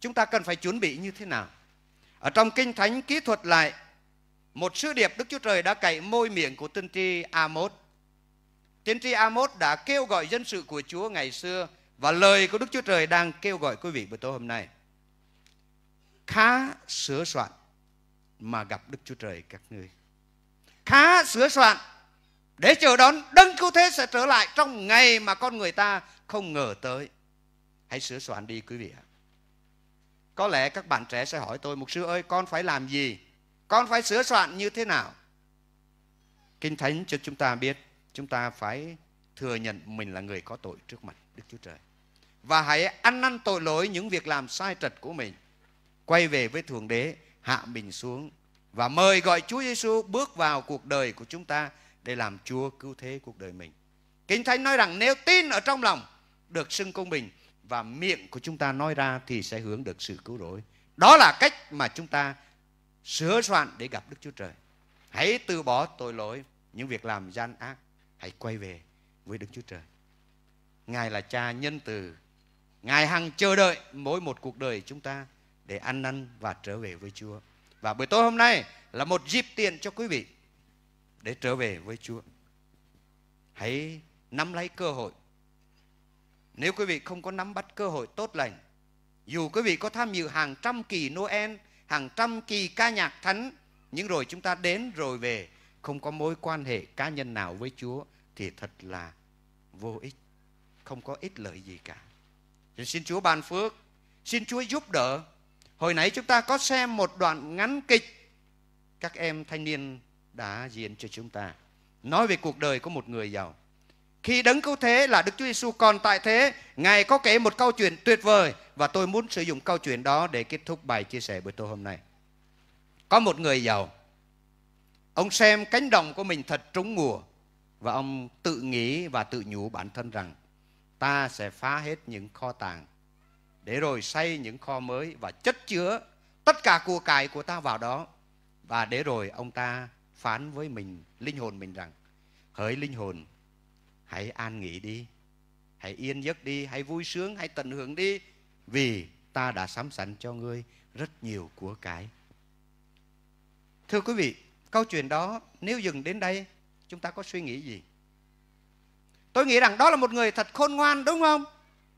Chúng ta cần phải chuẩn bị như thế nào? Ở trong Kinh Thánh kỹ thuật lại một sứ điệp Đức Chúa Trời đã cậy môi miệng của tiên tri Amos. Tiên tri Amos đã kêu gọi dân sự của Chúa ngày xưa và lời của Đức Chúa Trời đang kêu gọi quý vị buổi tối hôm nay. Khá sửa soạn mà gặp Đức Chúa Trời các ngươi. Khá sửa soạn để chờ đón đấng cứu thế sẽ trở lại trong ngày mà con người ta không ngờ tới. Hãy sửa soạn đi quý vị ạ. Có lẽ các bạn trẻ sẽ hỏi tôi, Mục sư ơi, con phải làm gì? Con phải sửa soạn như thế nào? Kinh Thánh cho chúng ta biết, chúng ta phải thừa nhận mình là người có tội trước mặt Đức Chúa Trời. Và hãy ăn năn tội lỗi những việc làm sai trật của mình. Quay về với Thượng Đế, hạ mình xuống và mời gọi Chúa Giêsu bước vào cuộc đời của chúng ta để làm Chúa cứu thế cuộc đời mình. Kinh Thánh nói rằng nếu tin ở trong lòng được xưng công bình và miệng của chúng ta nói ra thì sẽ hướng được sự cứu rỗi. Đó là cách mà chúng ta sửa soạn để gặp Đức Chúa Trời. Hãy từ bỏ tội lỗi, những việc làm gian ác, hãy quay về với Đức Chúa Trời. Ngài là cha nhân từ, Ngài hằng chờ đợi mỗi một cuộc đời chúng ta để ăn năn và trở về với Chúa. Và buổi tối hôm nay là một dịp tiện cho quý vị để trở về với Chúa. Hãy nắm lấy cơ hội nếu quý vị không có nắm bắt cơ hội tốt lành, dù quý vị có tham dự hàng trăm kỳ Noel, hàng trăm kỳ ca nhạc thánh, nhưng rồi chúng ta đến rồi về, không có mối quan hệ cá nhân nào với Chúa thì thật là vô ích, không có ích lợi gì cả. Thì xin Chúa ban phước, xin Chúa giúp đỡ. Hồi nãy chúng ta có xem một đoạn ngắn kịch các em thanh niên đã diễn cho chúng ta nói về cuộc đời của một người giàu khi đấng cứu thế là Đức Chúa Giêsu còn tại thế, Ngài có kể một câu chuyện tuyệt vời và tôi muốn sử dụng câu chuyện đó để kết thúc bài chia sẻ buổi tối hôm nay. Có một người giàu. Ông xem cánh đồng của mình thật trúng mùa và ông tự nghĩ và tự nhủ bản thân rằng ta sẽ phá hết những kho tàng để rồi xây những kho mới và chất chứa tất cả của cải của ta vào đó và để rồi ông ta phán với mình linh hồn mình rằng hỡi linh hồn hãy an nghỉ đi hãy yên giấc đi hãy vui sướng hãy tận hưởng đi vì ta đã sắm sẵn cho ngươi rất nhiều của cái thưa quý vị câu chuyện đó nếu dừng đến đây chúng ta có suy nghĩ gì tôi nghĩ rằng đó là một người thật khôn ngoan đúng không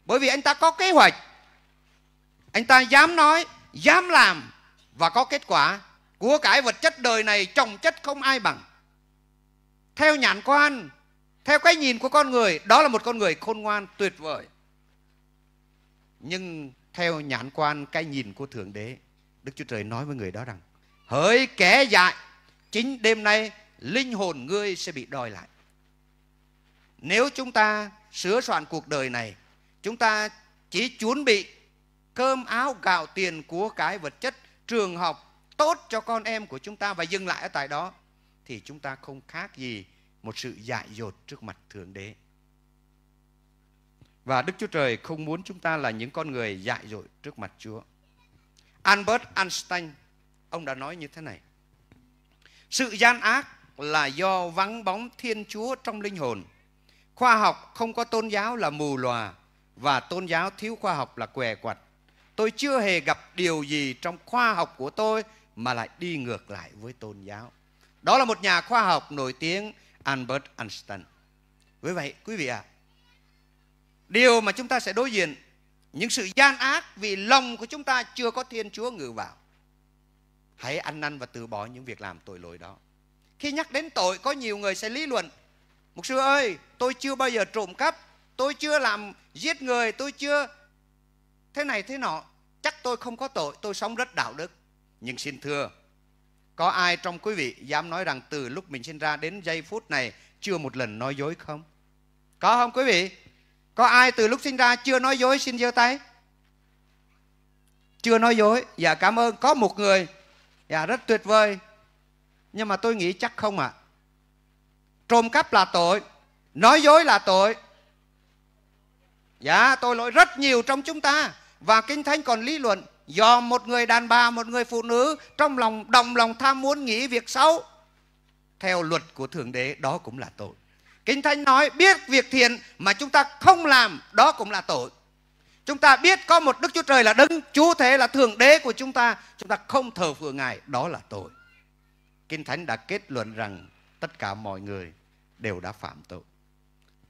bởi vì anh ta có kế hoạch anh ta dám nói dám làm và có kết quả của cái vật chất đời này trồng chất không ai bằng theo nhãn quan theo cái nhìn của con người đó là một con người khôn ngoan tuyệt vời nhưng theo nhãn quan cái nhìn của thượng đế đức chúa trời nói với người đó rằng hỡi kẻ dại chính đêm nay linh hồn ngươi sẽ bị đòi lại nếu chúng ta sửa soạn cuộc đời này chúng ta chỉ chuẩn bị cơm áo gạo tiền của cái vật chất trường học tốt cho con em của chúng ta và dừng lại ở tại đó thì chúng ta không khác gì một sự dại dột trước mặt Thượng Đế. Và Đức Chúa Trời không muốn chúng ta là những con người dại dột trước mặt Chúa. Albert Einstein, ông đã nói như thế này. Sự gian ác là do vắng bóng Thiên Chúa trong linh hồn. Khoa học không có tôn giáo là mù lòa và tôn giáo thiếu khoa học là què quặt. Tôi chưa hề gặp điều gì trong khoa học của tôi mà lại đi ngược lại với tôn giáo. Đó là một nhà khoa học nổi tiếng Albert Einstein. Với vậy, quý vị ạ, à, điều mà chúng ta sẽ đối diện những sự gian ác vì lòng của chúng ta chưa có Thiên Chúa ngự vào. Hãy ăn năn và từ bỏ những việc làm tội lỗi đó. Khi nhắc đến tội, có nhiều người sẽ lý luận. Mục sư ơi, tôi chưa bao giờ trộm cắp, tôi chưa làm giết người, tôi chưa thế này thế nọ. Chắc tôi không có tội, tôi sống rất đạo đức. Nhưng xin thưa, có ai trong quý vị dám nói rằng từ lúc mình sinh ra đến giây phút này chưa một lần nói dối không? Có không quý vị? Có ai từ lúc sinh ra chưa nói dối xin giơ tay? Chưa nói dối. Dạ cảm ơn. Có một người. Dạ rất tuyệt vời. Nhưng mà tôi nghĩ chắc không ạ. À. Trộm cắp là tội. Nói dối là tội. Dạ tôi lỗi rất nhiều trong chúng ta. Và Kinh Thánh còn lý luận do một người đàn bà một người phụ nữ trong lòng đồng lòng tham muốn nghĩ việc xấu theo luật của thượng đế đó cũng là tội kinh thánh nói biết việc thiện mà chúng ta không làm đó cũng là tội chúng ta biết có một đức chúa trời là đấng chúa thế là thượng đế của chúng ta chúng ta không thờ phượng ngài đó là tội kinh thánh đã kết luận rằng tất cả mọi người đều đã phạm tội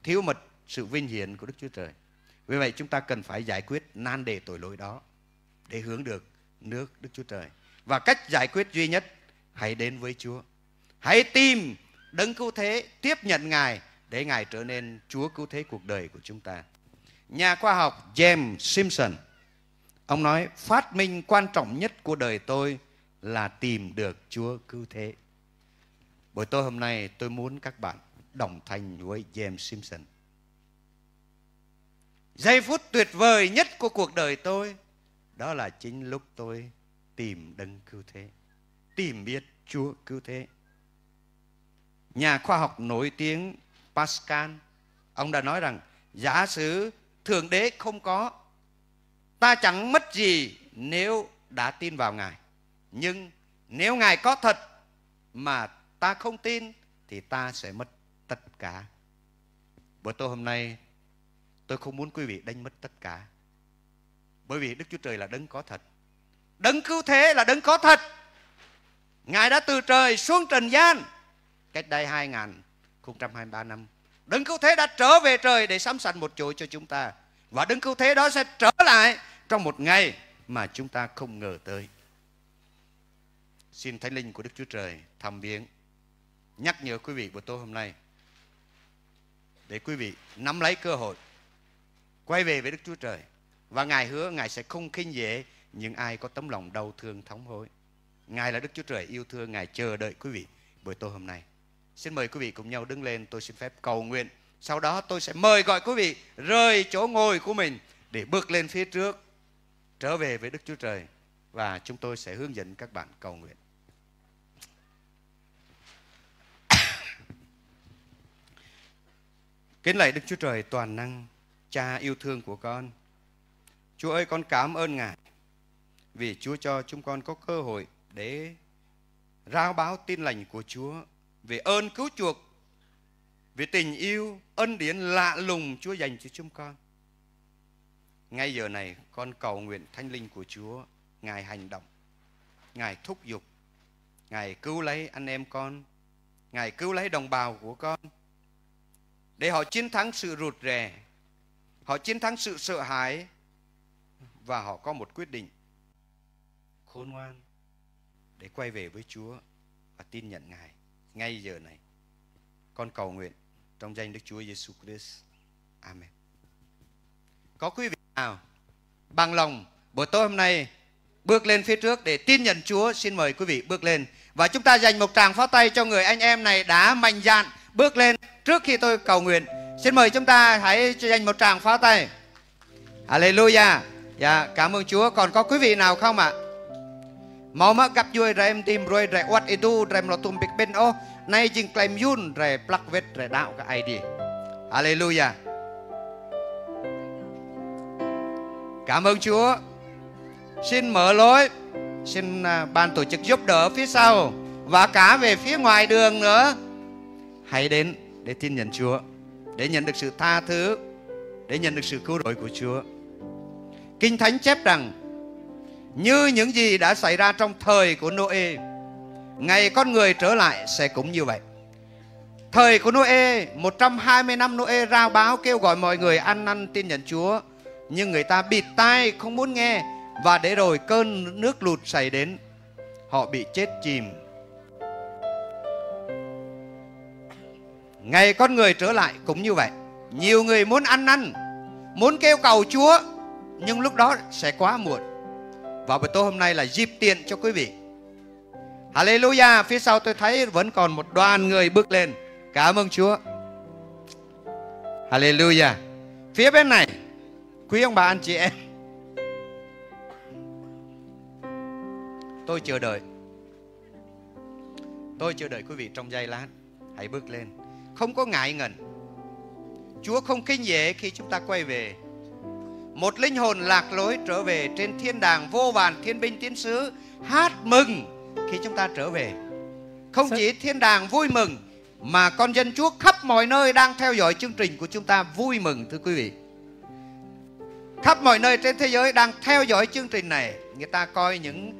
thiếu mật sự vinh hiển của đức chúa trời vì vậy chúng ta cần phải giải quyết nan đề tội lỗi đó để hướng được nước Đức Chúa Trời. Và cách giải quyết duy nhất hãy đến với Chúa. Hãy tìm đấng cứu thế, tiếp nhận Ngài để Ngài trở nên Chúa cứu thế cuộc đời của chúng ta. Nhà khoa học James Simpson ông nói phát minh quan trọng nhất của đời tôi là tìm được Chúa cứu thế. Buổi tối hôm nay tôi muốn các bạn đồng thành với James Simpson. Giây phút tuyệt vời nhất của cuộc đời tôi đó là chính lúc tôi tìm đấng cứu thế Tìm biết Chúa cứu thế Nhà khoa học nổi tiếng Pascal Ông đã nói rằng Giả sử Thượng Đế không có Ta chẳng mất gì nếu đã tin vào Ngài Nhưng nếu Ngài có thật Mà ta không tin Thì ta sẽ mất tất cả Bữa tối hôm nay Tôi không muốn quý vị đánh mất tất cả bởi vì Đức Chúa Trời là đấng có thật. Đấng cứu thế là đấng có thật. Ngài đã từ trời xuống trần gian cách đây 2023 năm. Đấng cứu thế đã trở về trời để sắm sạch một chỗ cho chúng ta. Và đấng cứu thế đó sẽ trở lại trong một ngày mà chúng ta không ngờ tới. Xin Thánh Linh của Đức Chúa Trời thăm biến nhắc nhở quý vị buổi tối hôm nay để quý vị nắm lấy cơ hội quay về với Đức Chúa Trời và Ngài hứa Ngài sẽ không khinh dễ những ai có tấm lòng đau thương thống hối. Ngài là Đức Chúa Trời yêu thương, Ngài chờ đợi quý vị buổi tối hôm nay. Xin mời quý vị cùng nhau đứng lên, tôi xin phép cầu nguyện. Sau đó tôi sẽ mời gọi quý vị rời chỗ ngồi của mình để bước lên phía trước, trở về với Đức Chúa Trời và chúng tôi sẽ hướng dẫn các bạn cầu nguyện. Kính lạy Đức Chúa Trời toàn năng, Cha yêu thương của con, Chúa ơi con cảm ơn Ngài vì Chúa cho chúng con có cơ hội để rao báo tin lành của Chúa về ơn cứu chuộc, về tình yêu, ân điển lạ lùng Chúa dành cho chúng con. Ngay giờ này con cầu nguyện thanh linh của Chúa, Ngài hành động, Ngài thúc giục, Ngài cứu lấy anh em con, Ngài cứu lấy đồng bào của con, để họ chiến thắng sự rụt rè, họ chiến thắng sự sợ hãi, và họ có một quyết định khôn ngoan để quay về với Chúa và tin nhận Ngài ngay giờ này. Con cầu nguyện trong danh Đức Chúa Giêsu Christ. Amen. Có quý vị nào bằng lòng buổi tối hôm nay bước lên phía trước để tin nhận Chúa, xin mời quý vị bước lên và chúng ta dành một tràng pháo tay cho người anh em này đã mạnh dạn bước lên trước khi tôi cầu nguyện. Xin mời chúng ta hãy dành một tràng pháo tay. Hallelujah. Dạ, cảm ơn Chúa. Còn có quý vị nào không ạ? À? Mau mà gặp vui rồi em tìm rồi rồi what itu rồi lo tùm bịch bên ô. Nay chừng claim yun rồi plug vết rồi đạo cái ai đi. Alleluia Cảm ơn Chúa. Xin mở lối. Xin à, ban tổ chức giúp đỡ phía sau và cả về phía ngoài đường nữa. Hãy đến để tin nhận Chúa, để nhận được sự tha thứ, để nhận được sự cứu rỗi của Chúa. Kinh Thánh chép rằng như những gì đã xảy ra trong thời của Noe, ngày con người trở lại sẽ cũng như vậy. Thời của Noe, 120 năm Noe rao báo kêu gọi mọi người ăn năn tin nhận Chúa, nhưng người ta bịt tai không muốn nghe và để rồi cơn nước lụt xảy đến, họ bị chết chìm. Ngày con người trở lại cũng như vậy. Nhiều người muốn ăn năn, muốn kêu cầu Chúa nhưng lúc đó sẽ quá muộn và buổi tối hôm nay là dịp tiện cho quý vị Hallelujah phía sau tôi thấy vẫn còn một đoàn người bước lên cảm ơn Chúa Hallelujah phía bên này quý ông bà anh chị em tôi chờ đợi tôi chờ đợi quý vị trong giây lát hãy bước lên không có ngại ngần Chúa không kinh dễ khi chúng ta quay về một linh hồn lạc lối trở về trên thiên đàng vô vàn thiên binh tiến sứ hát mừng khi chúng ta trở về không chỉ thiên đàng vui mừng mà con dân chúa khắp mọi nơi đang theo dõi chương trình của chúng ta vui mừng thưa quý vị khắp mọi nơi trên thế giới đang theo dõi chương trình này người ta coi những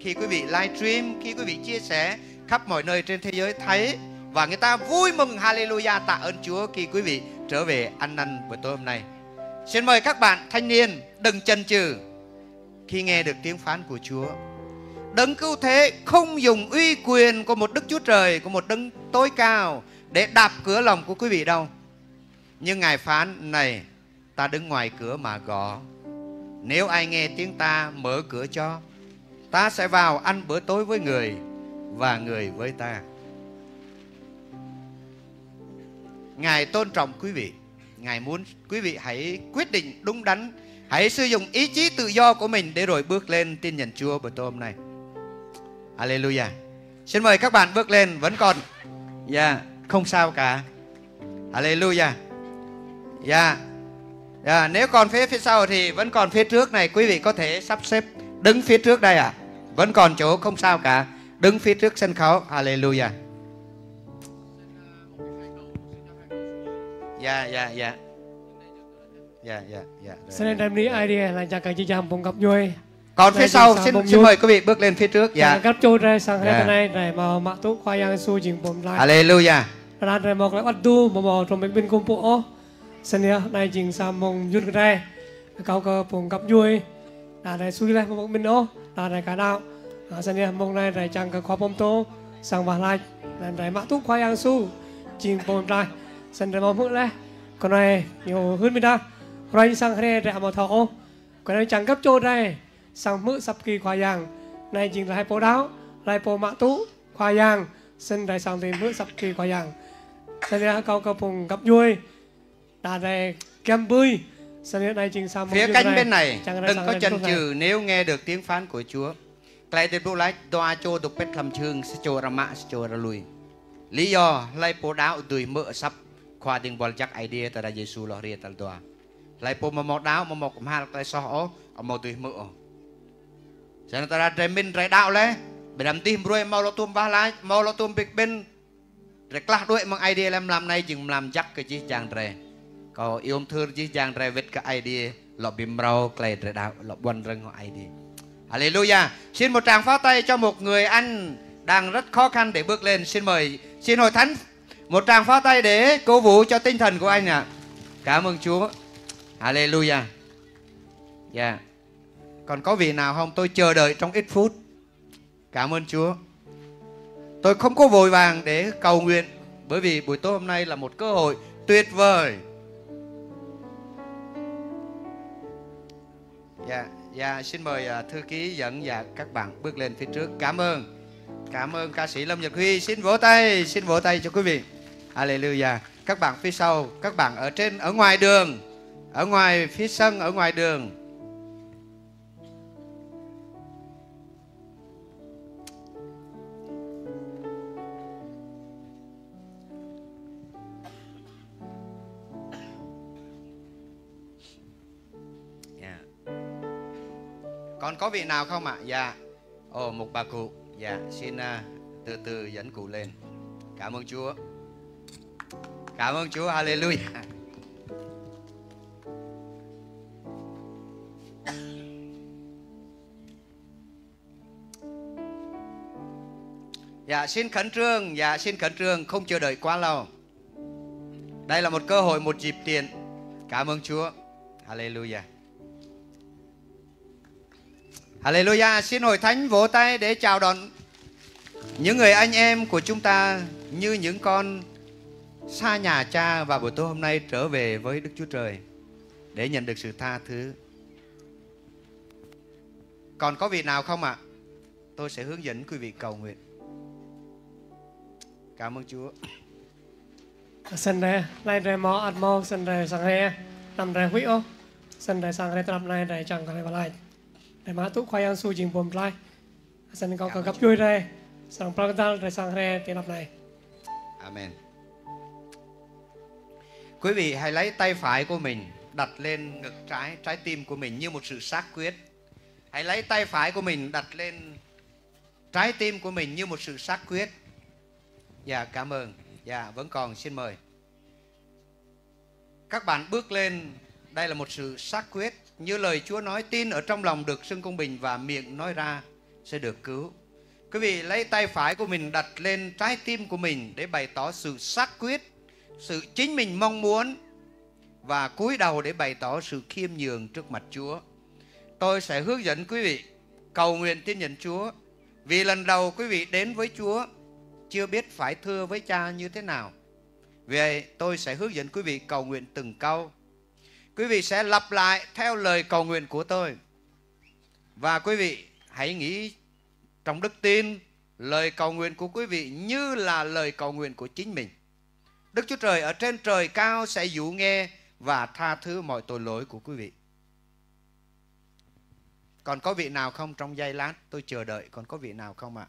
khi quý vị live stream khi quý vị chia sẻ khắp mọi nơi trên thế giới thấy và người ta vui mừng hallelujah tạ ơn Chúa khi quý vị trở về ăn năn buổi tối hôm nay Xin mời các bạn thanh niên đừng chần chừ khi nghe được tiếng phán của Chúa. Đấng cứu thế không dùng uy quyền của một Đức Chúa Trời, của một đấng tối cao để đạp cửa lòng của quý vị đâu. Nhưng Ngài phán này, ta đứng ngoài cửa mà gõ. Nếu ai nghe tiếng ta mở cửa cho, ta sẽ vào ăn bữa tối với người và người với ta. Ngài tôn trọng quý vị Ngài muốn quý vị hãy quyết định đúng đắn Hãy sử dụng ý chí tự do của mình để rồi bước lên tin nhận Chúa buổi tối hôm nay. Alleluia. Xin mời các bạn bước lên vẫn còn. Dạ, yeah, không sao cả. Alleluia. Dạ. Yeah. Dạ, yeah, nếu còn phía phía sau thì vẫn còn phía trước này quý vị có thể sắp xếp đứng phía trước đây à? Vẫn còn chỗ không sao cả. Đứng phía trước sân khấu. Alleluia. dạ dạ dạ dạ dạ dạ Sơn em đem đi idea là chàng càng chỉ chàng bùng gặp nhuôi còn phía sau xin xin mời quý vị bước lên phía trước dạ gấp chỗ ra sang hết này này mà mạ tú khoa yang su chính bùng lại hallelujah ra ra mặc lại bắt du mà bỏ trong bên bên cung bộ xin nhà này chính sang mùng yun đây, cao cơ bùng gặp vui. là này suy lại một bên đó là này cả đạo xin nhà mùng nay này chàng càng khoa bông tô sang bà lại là này mạ tú khoa yang su chính bùng lại sandra mong le con này nhiều hơn mình ta rồi sang khe ra mà thọ con này chẳng gấp chỗ đây sang mỡ sập kỳ khoa yàng, này chính là hai phố đáo lại phố mạ tú khoa yàng, sân đại sang thì mỡ sập kỳ khoa yàng, sân ra cao cao vùng gặp vui đà này kem bươi sân hiện này chính sang phía cánh bên này đừng có chần chừ nếu nghe được tiếng phán của chúa tại đến bố lái đoa cho đục bếp làm chương sẽ cho ra mạ sẽ cho ra lùi lý do lại phố đáo đuổi mỡ sắp khoa đình bol chắc idea ta ra Jesus lo ria tal doa lại po mà một đáo mà một cũng hai tay so ô ở một tuổi mưa cho nên ta ra trái min trái đạo lẽ bị làm tim rồi mau lo tum ba lái, mau lo tum big bên rồi class đuổi mang idea làm làm này chừng làm chắc cái chiếc chàng trẻ có yêu thương chiếc chàng trẻ vết cái idea lọ bìm rau clay trái đạo lọ buồn rừng họ idea Hallelujah. Xin một tràng pháo tay cho một người anh đang rất khó khăn để bước lên. Xin mời, xin hội thánh một tràng pháo tay để cố vũ cho tinh thần của anh ạ. À. Cảm ơn Chúa. Hallelujah. dạ Còn có vị nào không? Tôi chờ đợi trong ít phút. Cảm ơn Chúa. Tôi không có vội vàng để cầu nguyện bởi vì buổi tối hôm nay là một cơ hội tuyệt vời. Dạ, dạ xin mời à, thư ký dẫn và các bạn bước lên phía trước. Cảm ơn. Cảm ơn ca sĩ Lâm Nhật Huy. Xin vỗ tay, xin vỗ tay cho quý vị. Hallelujah. Các bạn phía sau, các bạn ở trên, ở ngoài đường, ở ngoài phía sân, ở ngoài đường. Yeah. Còn có vị nào không ạ? À? Dạ. Ồ, oh, một bà cụ. Dạ, xin uh, từ từ dẫn cụ lên. Cảm ơn Chúa. Cảm ơn Chúa, Hallelujah. Dạ xin khẩn trương, dạ xin khẩn trương, không chờ đợi quá lâu. Đây là một cơ hội, một dịp tiền. Cảm ơn Chúa. Hallelujah. Hallelujah, xin hội thánh vỗ tay để chào đón những người anh em của chúng ta như những con xa nhà cha và buổi tối hôm nay trở về với Đức Chúa Trời để nhận được sự tha thứ. Còn có vị nào không ạ? À? Tôi sẽ hướng dẫn quý vị cầu nguyện. Cảm ơn Chúa. Xin đề, lại đề mò ăn mò, xin đề sang hè, nằm đề huy ô, xin đề sang hè tập này đề chẳng có lại lại. Để mà tụ khoai ăn su chìm buồn lại. Xin có gặp vui đây, sang prang dal đề sang tiền tập này. Amen. Quý vị hãy lấy tay phải của mình đặt lên ngực trái, trái tim của mình như một sự xác quyết. Hãy lấy tay phải của mình đặt lên trái tim của mình như một sự xác quyết. Dạ, cảm ơn. Dạ, vẫn còn xin mời. Các bạn bước lên, đây là một sự xác quyết. Như lời Chúa nói, tin ở trong lòng được xưng công bình và miệng nói ra sẽ được cứu. Quý vị lấy tay phải của mình đặt lên trái tim của mình để bày tỏ sự xác quyết sự chính mình mong muốn và cúi đầu để bày tỏ sự khiêm nhường trước mặt Chúa. Tôi sẽ hướng dẫn quý vị cầu nguyện tin nhận Chúa. Vì lần đầu quý vị đến với Chúa chưa biết phải thưa với cha như thế nào. Vậy tôi sẽ hướng dẫn quý vị cầu nguyện từng câu. Quý vị sẽ lặp lại theo lời cầu nguyện của tôi. Và quý vị hãy nghĩ trong đức tin lời cầu nguyện của quý vị như là lời cầu nguyện của chính mình. Đức Chúa Trời ở trên trời cao sẽ dụ nghe và tha thứ mọi tội lỗi của quý vị. Còn có vị nào không trong giây lát tôi chờ đợi còn có vị nào không ạ? À?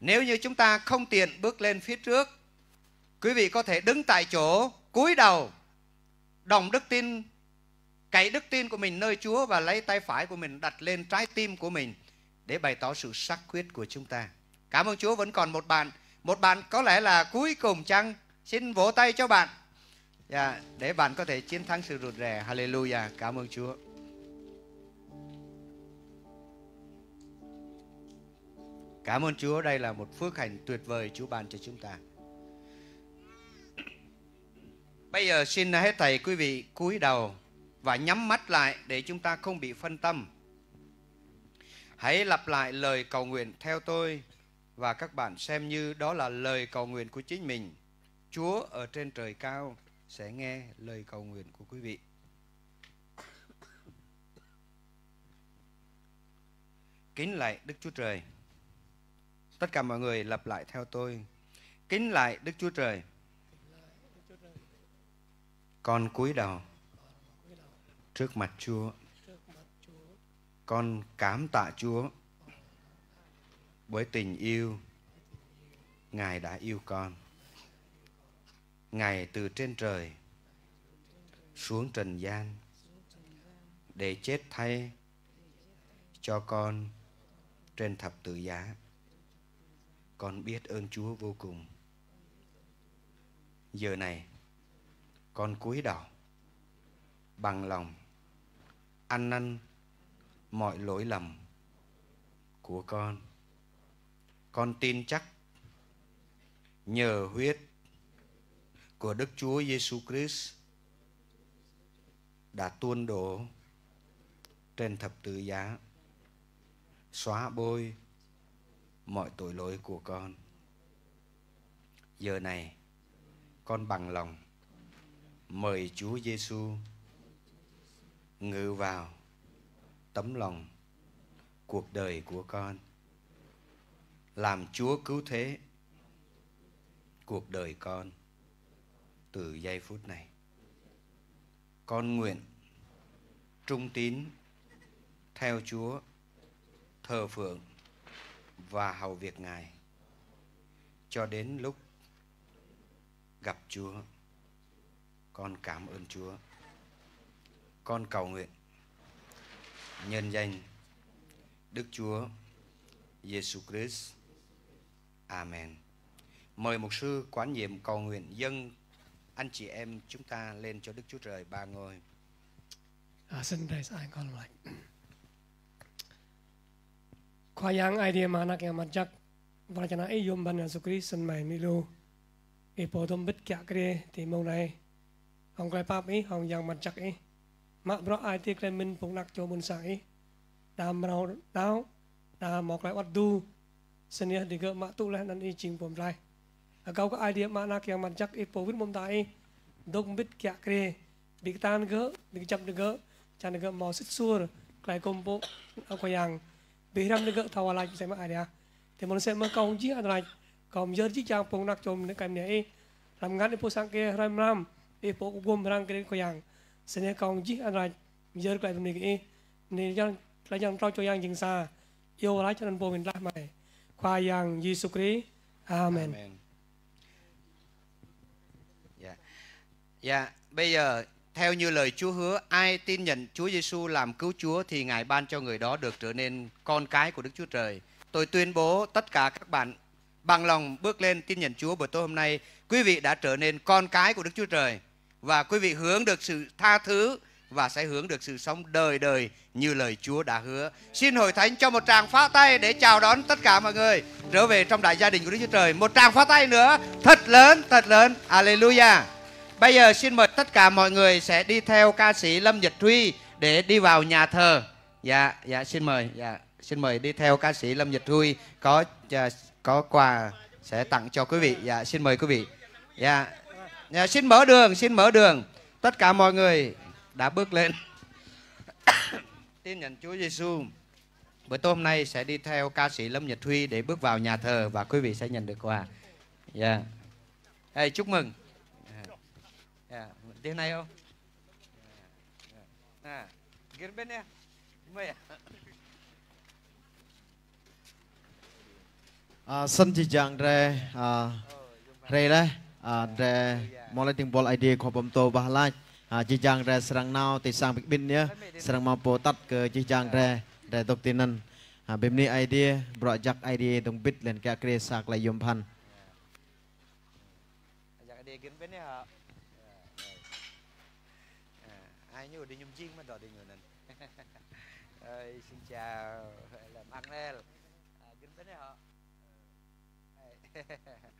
Nếu như chúng ta không tiện bước lên phía trước, quý vị có thể đứng tại chỗ, cúi đầu, đồng đức tin, cậy đức tin của mình nơi Chúa và lấy tay phải của mình đặt lên trái tim của mình để bày tỏ sự xác quyết của chúng ta. Cảm ơn Chúa vẫn còn một bạn. Một bạn có lẽ là cuối cùng chăng? Xin vỗ tay cho bạn. Yeah, dạ, để bạn có thể chiến thắng sự rụt rè. Hallelujah. Cảm ơn Chúa. Cảm ơn Chúa, đây là một phước hạnh tuyệt vời Chúa ban cho chúng ta. Bây giờ xin hết thầy quý vị cúi đầu và nhắm mắt lại để chúng ta không bị phân tâm. Hãy lặp lại lời cầu nguyện theo tôi và các bạn xem như đó là lời cầu nguyện của chính mình. Chúa ở trên trời cao sẽ nghe lời cầu nguyện của quý vị. Kính lại Đức Chúa Trời. Tất cả mọi người lặp lại theo tôi. Kính lại Đức Chúa Trời. Con cúi đầu trước mặt Chúa. Con cảm tạ Chúa bởi tình yêu Ngài đã yêu con Ngài từ trên trời Xuống trần gian Để chết thay Cho con Trên thập tự giá Con biết ơn Chúa vô cùng Giờ này Con cúi đầu Bằng lòng Ăn năn Mọi lỗi lầm Của con con tin chắc nhờ huyết của Đức Chúa Giêsu Christ đã tuôn đổ trên thập tự giá xóa bôi mọi tội lỗi của con. Giờ này con bằng lòng mời Chúa Giêsu ngự vào tấm lòng cuộc đời của con làm Chúa cứu thế cuộc đời con từ giây phút này. Con nguyện trung tín theo Chúa, thờ phượng và hầu việc Ngài cho đến lúc gặp Chúa. Con cảm ơn Chúa. Con cầu nguyện nhân danh Đức Chúa Jesus Christ Amen. Mời mục sư quán nhiệm cầu nguyện dân anh chị em chúng ta lên cho Đức Chúa Trời ba ngôi. À, xin thầy sai con lại. Khoa yang ai đi mà nạc mặt chắc và cho nó ấy dùng bằng Jesus Christ sân mày mi lu. Ý bố thông bích kẹo kia thì mong này. không cái pháp ý, không yang mặt chắc ấy. Mà bro ai tiết lên mình cũng nạc cho buồn sáng ấy. Đàm rau đáo, đàm mọc lại oát đu, senia diga ma tu le chính i ching pom lai kau ka idea ma na kyang man chak i povin mom dai đông biết kya kề bị tan gỡ được gỡ big được gỡ chan diga mau sit công klai kompo ko yang bị ram được gỡ lại thawa lai se ma à, thì mình sẽ mơ công chỉ anh lại còn giờ chỉ chàng phong nạc chồng nên cái này làm ngắn đi phố sang kia ram ram đi phố gom rang cái cái yang sẽ nên công chỉ anh lại giờ cái tụi này nên rằng là rằng trao cho yang chính xa yêu lại cho nên bố mình lại mày qua yang Giêsu Christ. Amen. Amen. yeah. Dạ. dạ, bây giờ theo như lời Chúa hứa, ai tin nhận Chúa Giêsu làm cứu Chúa thì Ngài ban cho người đó được trở nên con cái của Đức Chúa Trời. Tôi tuyên bố tất cả các bạn bằng lòng bước lên tin nhận Chúa buổi tối hôm nay, quý vị đã trở nên con cái của Đức Chúa Trời và quý vị hướng được sự tha thứ và sẽ hướng được sự sống đời đời như lời Chúa đã hứa. Xin hội thánh cho một tràng phá tay để chào đón tất cả mọi người trở về trong đại gia đình của Đức Chúa Trời. Một tràng phá tay nữa, thật lớn, thật lớn. Alleluia. Bây giờ xin mời tất cả mọi người sẽ đi theo ca sĩ Lâm Dịch Huy để đi vào nhà thờ. Dạ, dạ xin mời, dạ xin mời đi theo ca sĩ Lâm Dịch Huy có dạ, có quà sẽ tặng cho quý vị. Dạ xin mời quý vị. Dạ. dạ xin mở đường, xin mở đường. Tất cả mọi người đã bước lên tin nhận Chúa Giêsu. Buổi tối hôm nay sẽ đi theo ca sĩ Lâm Nhật Huy để bước vào nhà thờ và quý vị sẽ nhận được quà. Yeah. Dạ. Hey, chúc mừng. Yeah. Dạ. Yeah. Dạ. này không? gần bên nè. À, xin chị chàng re à, re đấy à, re mọi tiếng bol idea của bom tô bà lai jijang re serang nau tisang big bin ya serang mampu tat ke jijang re re tok tinan ha bimni idea bro jak idea dong bit len ka kre sak lai yom phan jak idea gen ben ya ai nyu đi nhum chiên mà đòi đi nyu nên ơi xin chào làm ăn nè gen bên họ